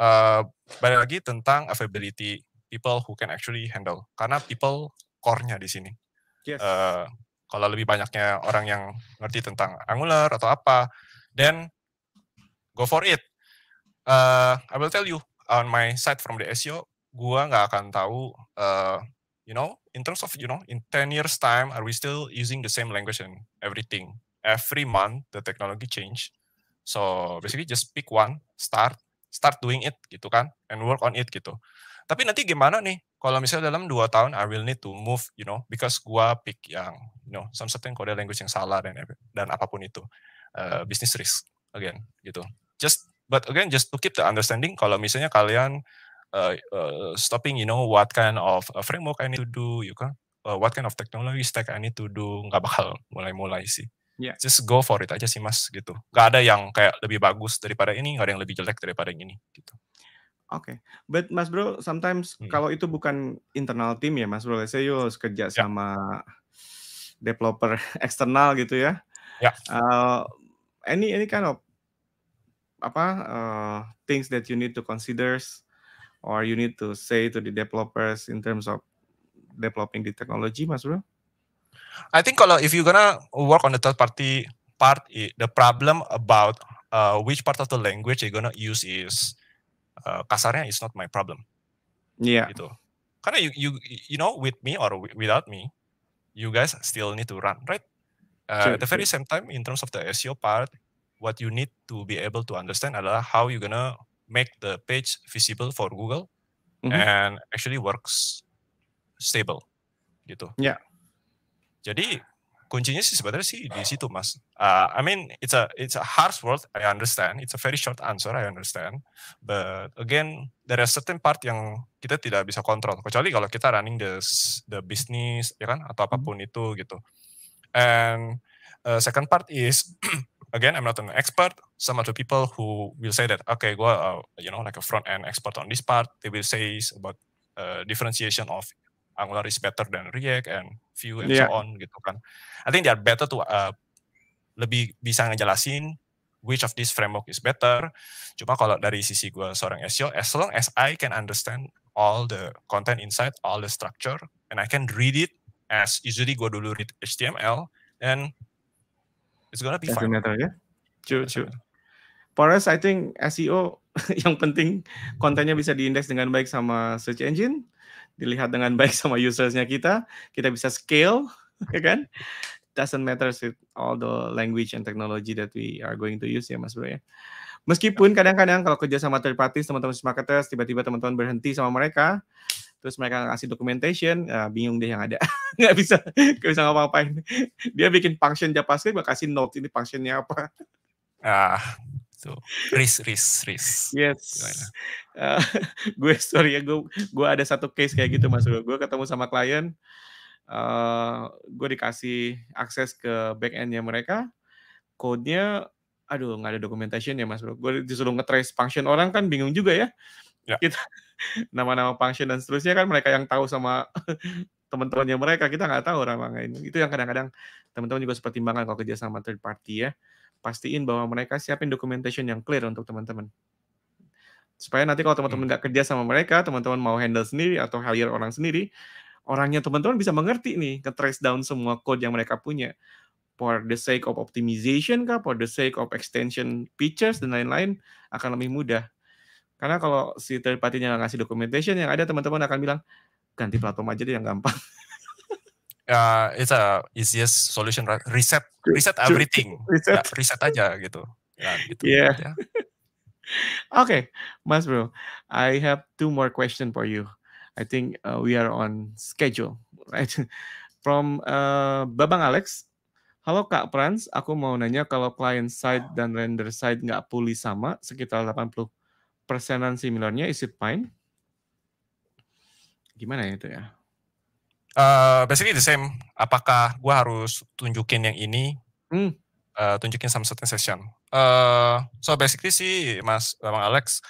Uh, balik lagi tentang availability people who can actually handle, karena people core-nya di sini. Yes. Uh, kalau lebih banyaknya orang yang ngerti tentang Angular atau apa, then go for it. Uh, I will tell you on my side from the SEO, gua nggak akan tahu, uh, you know, in terms of you know, in 10 years time, are we still using the same language and everything? Every month the technology change. So basically just pick one, start, start doing it gitu kan, and work on it gitu. Tapi nanti gimana nih? Kalau misalnya dalam dua tahun, I will need to move, you know, because gua pick yang, you know, some certain code language yang salah dan dan apapun itu, uh, business risk again, gitu just but again just to keep the understanding kalau misalnya kalian uh, uh, stopping you know what kind of uh, framework I need to do you know, uh, what kind of technology stack I need to do nggak bakal mulai-mulai sih yeah. just go for it aja sih mas gitu nggak ada yang kayak lebih bagus daripada ini nggak ada yang lebih jelek daripada yang ini gitu Oke, okay. but Mas Bro, sometimes hmm. kalau itu bukan internal team ya, Mas Bro, let's say you harus kerja yeah. sama developer eksternal gitu ya. Yeah. Uh, any any kind of apa uh, things that you need to consider or you need to say to the developers in terms of developing the technology, Mas Bro? I think kalau if you gonna work on the third party part, the problem about uh, which part of the language you're gonna use is uh, kasarnya is not my problem. Yeah. Gitu. Karena you you you know with me or without me, you guys still need to run, right? Uh, at the very same time, in terms of the SEO part, what you need to be able to understand adalah how you gonna make the page visible for Google mm-hmm. and actually works stable gitu. Ya. Yeah. Jadi kuncinya sih sebenarnya sih di situ mas. Uh, I mean it's a it's a harsh word I understand. It's a very short answer I understand. But again there are certain part yang kita tidak bisa kontrol. Kecuali kalau kita running the the business ya kan atau mm-hmm. apapun mm-hmm. itu gitu. And uh, second part is again, I'm not an expert. Some other people who will say that, okay, go, well, uh, you know, like a front end expert on this part, they will say about uh, differentiation of Angular is better than React and Vue and yeah. so on gitu kan. I think they are better to uh, lebih bisa ngejelasin which of this framework is better. Cuma kalau dari sisi gue seorang SEO, as long as I can understand all the content inside, all the structure, and I can read it as usually gue dulu read HTML, and It's gonna be fine. Matter, ya? True, true. For us, I think SEO yang penting kontennya bisa diindeks dengan baik sama search engine, dilihat dengan baik sama usersnya kita, kita bisa scale, ya kan? Doesn't matter with all the language and technology that we are going to use ya Mas Bro ya. Meskipun kadang-kadang kalau kerja sama third parties, teman-teman marketers, tiba-tiba teman-teman berhenti sama mereka, terus mereka ngasih documentation ya bingung deh yang ada nggak bisa nggak bisa ngapa-ngapain dia bikin function JavaScript gak kasih note ini functionnya apa ah itu risk risk risk yes uh, gue sorry ya gue gue ada satu case kayak gitu mas bro, gue ketemu sama klien uh, gue dikasih akses ke backendnya mereka codenya aduh nggak ada documentation ya mas bro gue disuruh ngetrace function orang kan bingung juga ya yeah. Kita nama-nama function dan seterusnya kan mereka yang tahu sama teman-temannya mereka kita nggak tahu orang lain Itu yang kadang-kadang teman-teman juga seperti pertimbangkan kalau kerja sama third party ya. Pastiin bahwa mereka siapin documentation yang clear untuk teman-teman. Supaya nanti kalau teman-teman hmm. nggak kerja sama mereka, teman-teman mau handle sendiri atau hire orang sendiri, orangnya teman-teman bisa mengerti nih, ke trace down semua code yang mereka punya for the sake of optimization kah, for the sake of extension features dan lain-lain akan lebih mudah. Karena kalau si third party-nya ngasih documentation yang ada teman-teman akan bilang ganti platform aja deh yang gampang. Uh, it's a easiest solution reset reset everything reset, ya, reset aja gitu ya gitu yeah. ya. Gitu oke okay. mas bro I have two more question for you I think uh, we are on schedule right from uh, Babang Alex Halo Kak Prans, aku mau nanya kalau client side dan render side nggak pulih sama sekitar 80% persenan similarnya is it fine? Gimana ya itu ya? Uh, basically the same. Apakah gue harus tunjukin yang ini? Hmm. Uh, tunjukin some certain session. Uh, so basically sih Mas Bang Alex,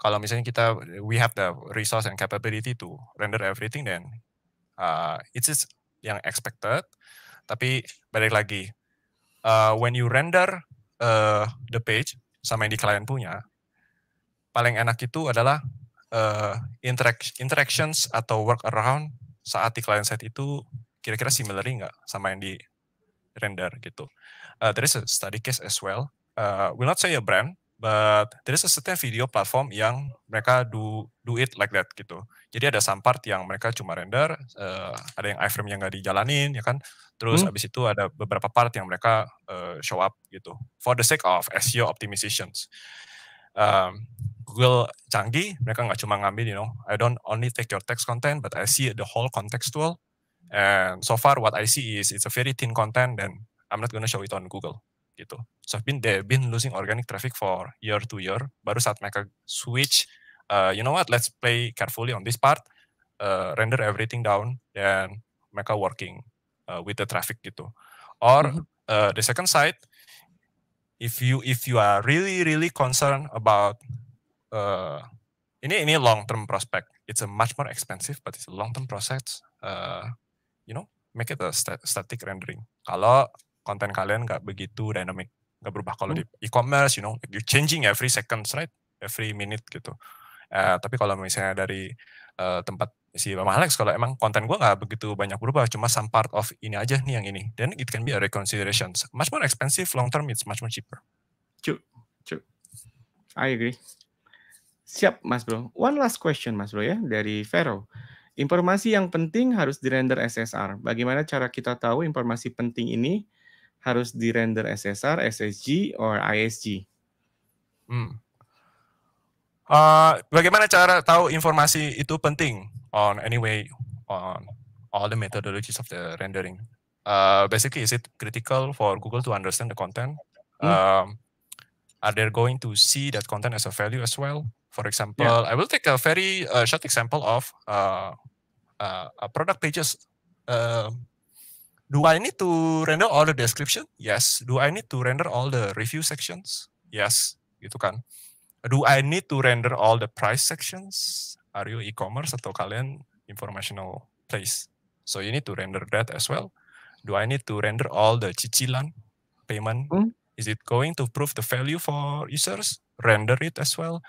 kalau misalnya kita we have the resource and capability to render everything then uh, it is yang expected. Tapi balik lagi, uh, when you render uh, the page sama yang di klien punya, paling enak itu adalah uh, interactions atau work around saat di client side itu kira-kira similar nggak sama yang di render gitu. Uh, there is a study case as well. Uh, will not say a brand, but there is a certain video platform yang mereka do do it like that gitu. Jadi ada some part yang mereka cuma render, uh, ada yang iframe yang nggak dijalanin ya kan. Terus hmm. abis itu ada beberapa part yang mereka uh, show up gitu for the sake of SEO optimizations. Um, Google canggih, mereka nggak cuma ngambil, you know, I don't only take your text content, but I see the whole contextual. And so far, what I see is it's a very thin content, then I'm not gonna show it on Google. Gitu. So I've been they've been losing organic traffic for year to year. Baru saat mereka switch, uh, you know what? Let's play carefully on this part. Uh, render everything down, then mereka working uh, with the traffic gitu. Or mm-hmm. uh, the second side, if you if you are really really concerned about uh, ini ini long term prospect. It's a much more expensive, but it's a long term process. Uh, you know, make it a stat static rendering. Kalau konten kalian nggak begitu dynamic, nggak berubah. Kalau hmm. di e-commerce, you know, you changing every seconds, right? Every minute gitu. Uh, tapi kalau misalnya dari uh, tempat si Mama Alex, kalau emang konten gue nggak begitu banyak berubah, cuma some part of ini aja nih yang ini. Then it can be a reconsideration. Much more expensive, long term it's much more cheaper. Cuk. Cuk. I agree. Siap, Mas Bro. One last question, Mas Bro ya, dari Vero. Informasi yang penting harus dirender SSR. Bagaimana cara kita tahu informasi penting ini harus dirender SSR, SSG, or ISG? Hmm. Uh, bagaimana cara tahu informasi itu penting? On anyway, on all the methodologies of the rendering. Uh, basically, is it critical for Google to understand the content? Hmm. Um, are they going to see that content as a value as well? For example, yeah. I will take a very uh, short example of uh, uh a product pages. Um, do I need to render all the description? Yes. Do I need to render all the review sections? Yes, gitu kan. Do I need to render all the price sections? Are you e-commerce atau kalian informational place? So you need to render that as well. Do I need to render all the cicilan payment? Mm. Is it going to prove the value for users? Render it as well.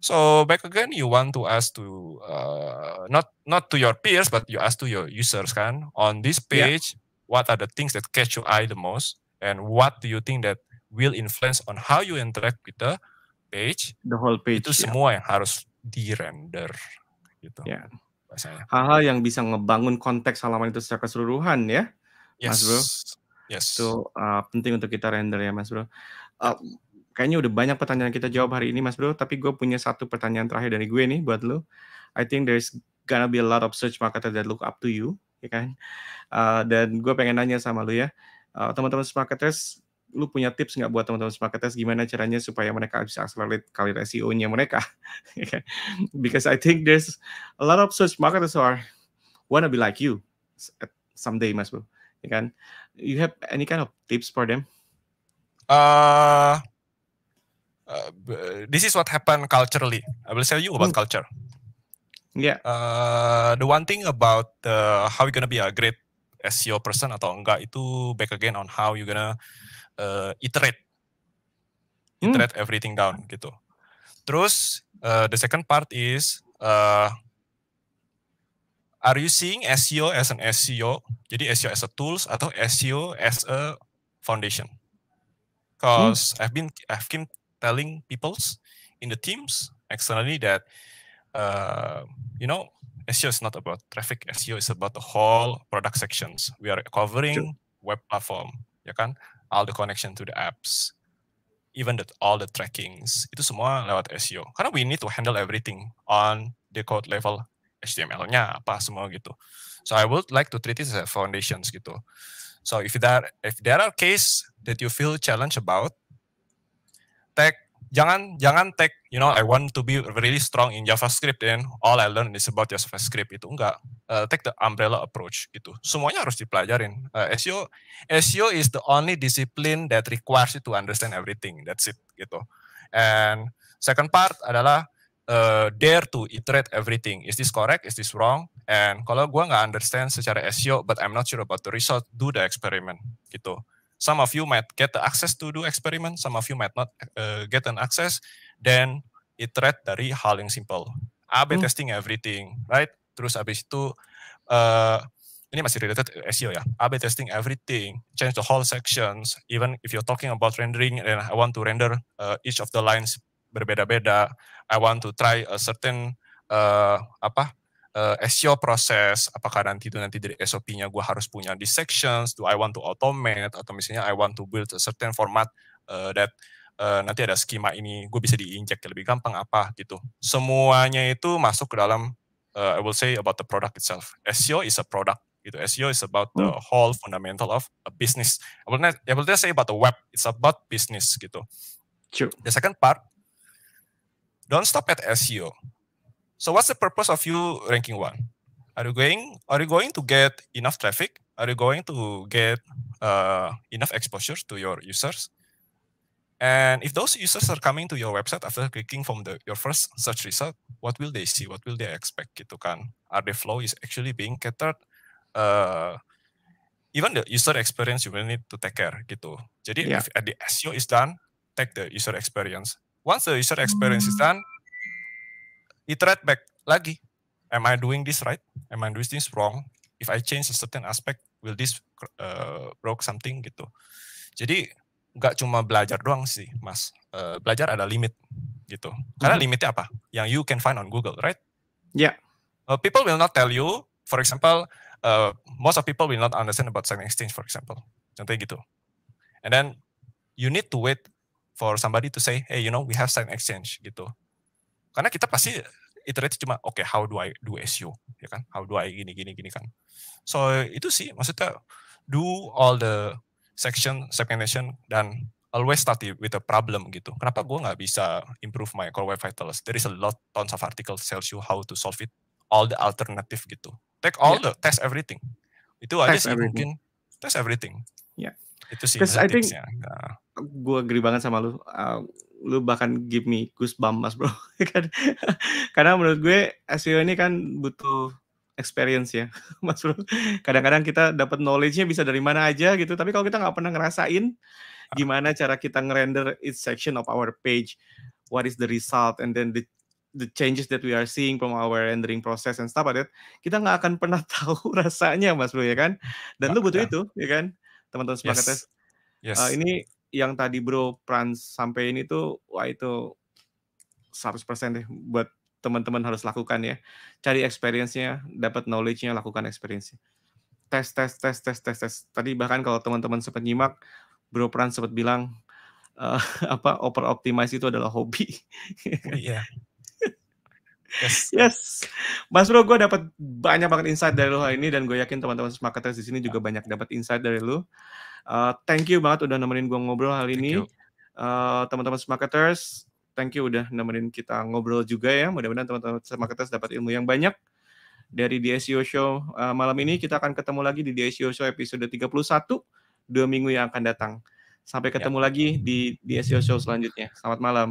So back again, you want to ask to uh, not not to your peers, but you ask to your users kan on this page. Yeah. What are the things that catch your eye the most, and what do you think that will influence on how you interact with the page? The whole page. Itu yeah. semua yang harus di render gitu. Yeah. Hal-hal yang bisa ngebangun konteks halaman itu secara keseluruhan ya, yes. Mas Bro. Yes. Itu uh, penting untuk kita render ya, Mas Bro. Uh, kayaknya udah banyak pertanyaan kita jawab hari ini Mas Bro, tapi gue punya satu pertanyaan terakhir dari gue nih buat lo. I think there's gonna be a lot of search marketer that look up to you, ya kan? Uh, dan gue pengen nanya sama lo ya, uh, teman-teman marketers, lu punya tips nggak buat teman-teman marketers gimana caranya supaya mereka bisa accelerate karir SEO-nya mereka? Ya kan? Because I think there's a lot of search marketers who are wanna be like you someday, Mas Bro. Ya kan? You have any kind of tips for them? Uh, Uh, uh, this is what happened culturally. I will tell you about mm. culture. Yeah. Uh, the one thing about uh, how you gonna be a great SEO person atau enggak itu back again on how you gonna uh, iterate, hmm. iterate everything down gitu. Terus uh, the second part is uh, are you seeing SEO as an SEO? Jadi SEO as a tools atau SEO as a foundation? Hmm. Cause hmm. I've been I've been telling peoples in the teams externally that uh, you know SEO is not about traffic. SEO is about the whole product sections. We are covering sure. web platform, ya kan? All the connection to the apps, even that all the trackings. Itu semua lewat SEO. Karena we need to handle everything on the code level HTML-nya apa semua gitu. So I would like to treat it as a foundations gitu. So if there if there are case that you feel challenged about, tag jangan jangan tag you know I want to be really strong in JavaScript and all I learn is about JavaScript itu enggak uh, take the umbrella approach gitu semuanya harus dipelajarin uh, eh, SEO SEO is the only discipline that requires you to understand everything that's it gitu and second part adalah uh, dare to iterate everything is this correct is this wrong and kalau gue nggak understand secara SEO but I'm not sure about the result do the experiment gitu Some of you might get the access to do experiment, some of you might not uh, get an access. Then iterate dari hal yang simple. A/B hmm. testing everything, right? Terus abis itu uh, ini masih related eh, SEO ya. A/B testing everything, change the whole sections, even if you're talking about rendering, and I want to render uh, each of the lines berbeda-beda. I want to try a certain uh, apa uh, eh, SEO proses, apakah nanti itu nanti dari SOP-nya gue harus punya di sections, do I want to automate, atau misalnya I want to build a certain format uh, that uh, nanti ada skema ini, gue bisa diinjek lebih gampang apa gitu. Semuanya itu masuk ke dalam, uh, I will say about the product itself. SEO is a product. Gitu. SEO is about the hmm. whole fundamental of a business. I will not, I will just say about the web. It's about business gitu. True. The second part, don't stop at SEO. So what's the purpose of you ranking one? Are you going? Are you going to get enough traffic? Are you going to get uh, enough exposure to your users? And if those users are coming to your website after clicking from the, your first search result, what will they see? What will they expect? Gitu kan? Are the flow is actually being catered? Uh, even the user experience you will need to take care gitu. Jadi yeah. if the SEO is done, take the user experience. Once the user experience is mm. done, It read back lagi. Am I doing this right? Am I doing this wrong? If I change a certain aspect, will this uh, broke something gitu. Jadi nggak cuma belajar doang sih, Mas. Uh, belajar ada limit gitu. Karena mhm. limitnya apa? Yang you can find on Google, right? Yeah. Uh, people will not tell you, for example, uh, most of people will not understand about sign exchange, for example. Contohnya gitu. And then you need to wait for somebody to say, hey, you know, we have sign exchange gitu. Karena kita pasti iteratif cuma oke okay, how do I do SEO ya kan? How do I gini gini gini kan. So itu sih maksudnya do all the section segmentation dan always start with a problem gitu. Kenapa gue nggak bisa improve my core web vitals? There is a lot tons of articles tells you how to solve it. All the alternative gitu. Take all yeah. the test everything. Itu aja sih mungkin test everything. Yeah. Itu sih. Cause I think gue geri banget sama lu. Uh, lu bahkan give me goosebumps bro. Kan, karena menurut gue SEO ini kan butuh experience ya, Mas Bro. Kadang-kadang kita dapat knowledge-nya bisa dari mana aja gitu, tapi kalau kita nggak pernah ngerasain ah. gimana cara kita ngerender each section of our page, what is the result, and then the the changes that we are seeing from our rendering process and stuff like that, kita nggak akan pernah tahu rasanya, Mas Bro ya kan? Dan nah, lu butuh ya. itu, ya kan? teman-teman Semangates. Yes. Ya. yes. Uh, ini yang tadi Bro prans sampai ini tuh wah itu 100% deh buat teman-teman harus lakukan ya. Cari experience-nya, dapat knowledge-nya, lakukan experience-nya. Tes, tes, tes, tes, tes, tes. Tadi bahkan kalau teman-teman sempat nyimak, Bro prans sempat bilang uh, apa over optimize itu adalah hobi. Oh, iya. Yes. yes. Mas Bro, gue dapat banyak banget insight dari lo hari ini dan gue yakin teman-teman marketers di sini juga banyak dapat insight dari lo. Uh, eh, thank you banget udah nemenin gue ngobrol hari thank ini. Uh, teman-teman marketers, thank you udah nemenin kita ngobrol juga ya. Mudah-mudahan teman-teman marketers dapat ilmu yang banyak dari DSEO Show uh, malam ini. Kita akan ketemu lagi di DSEO Show episode 31 dua minggu yang akan datang. Sampai ya. ketemu lagi di DSEO Show selanjutnya. Selamat malam.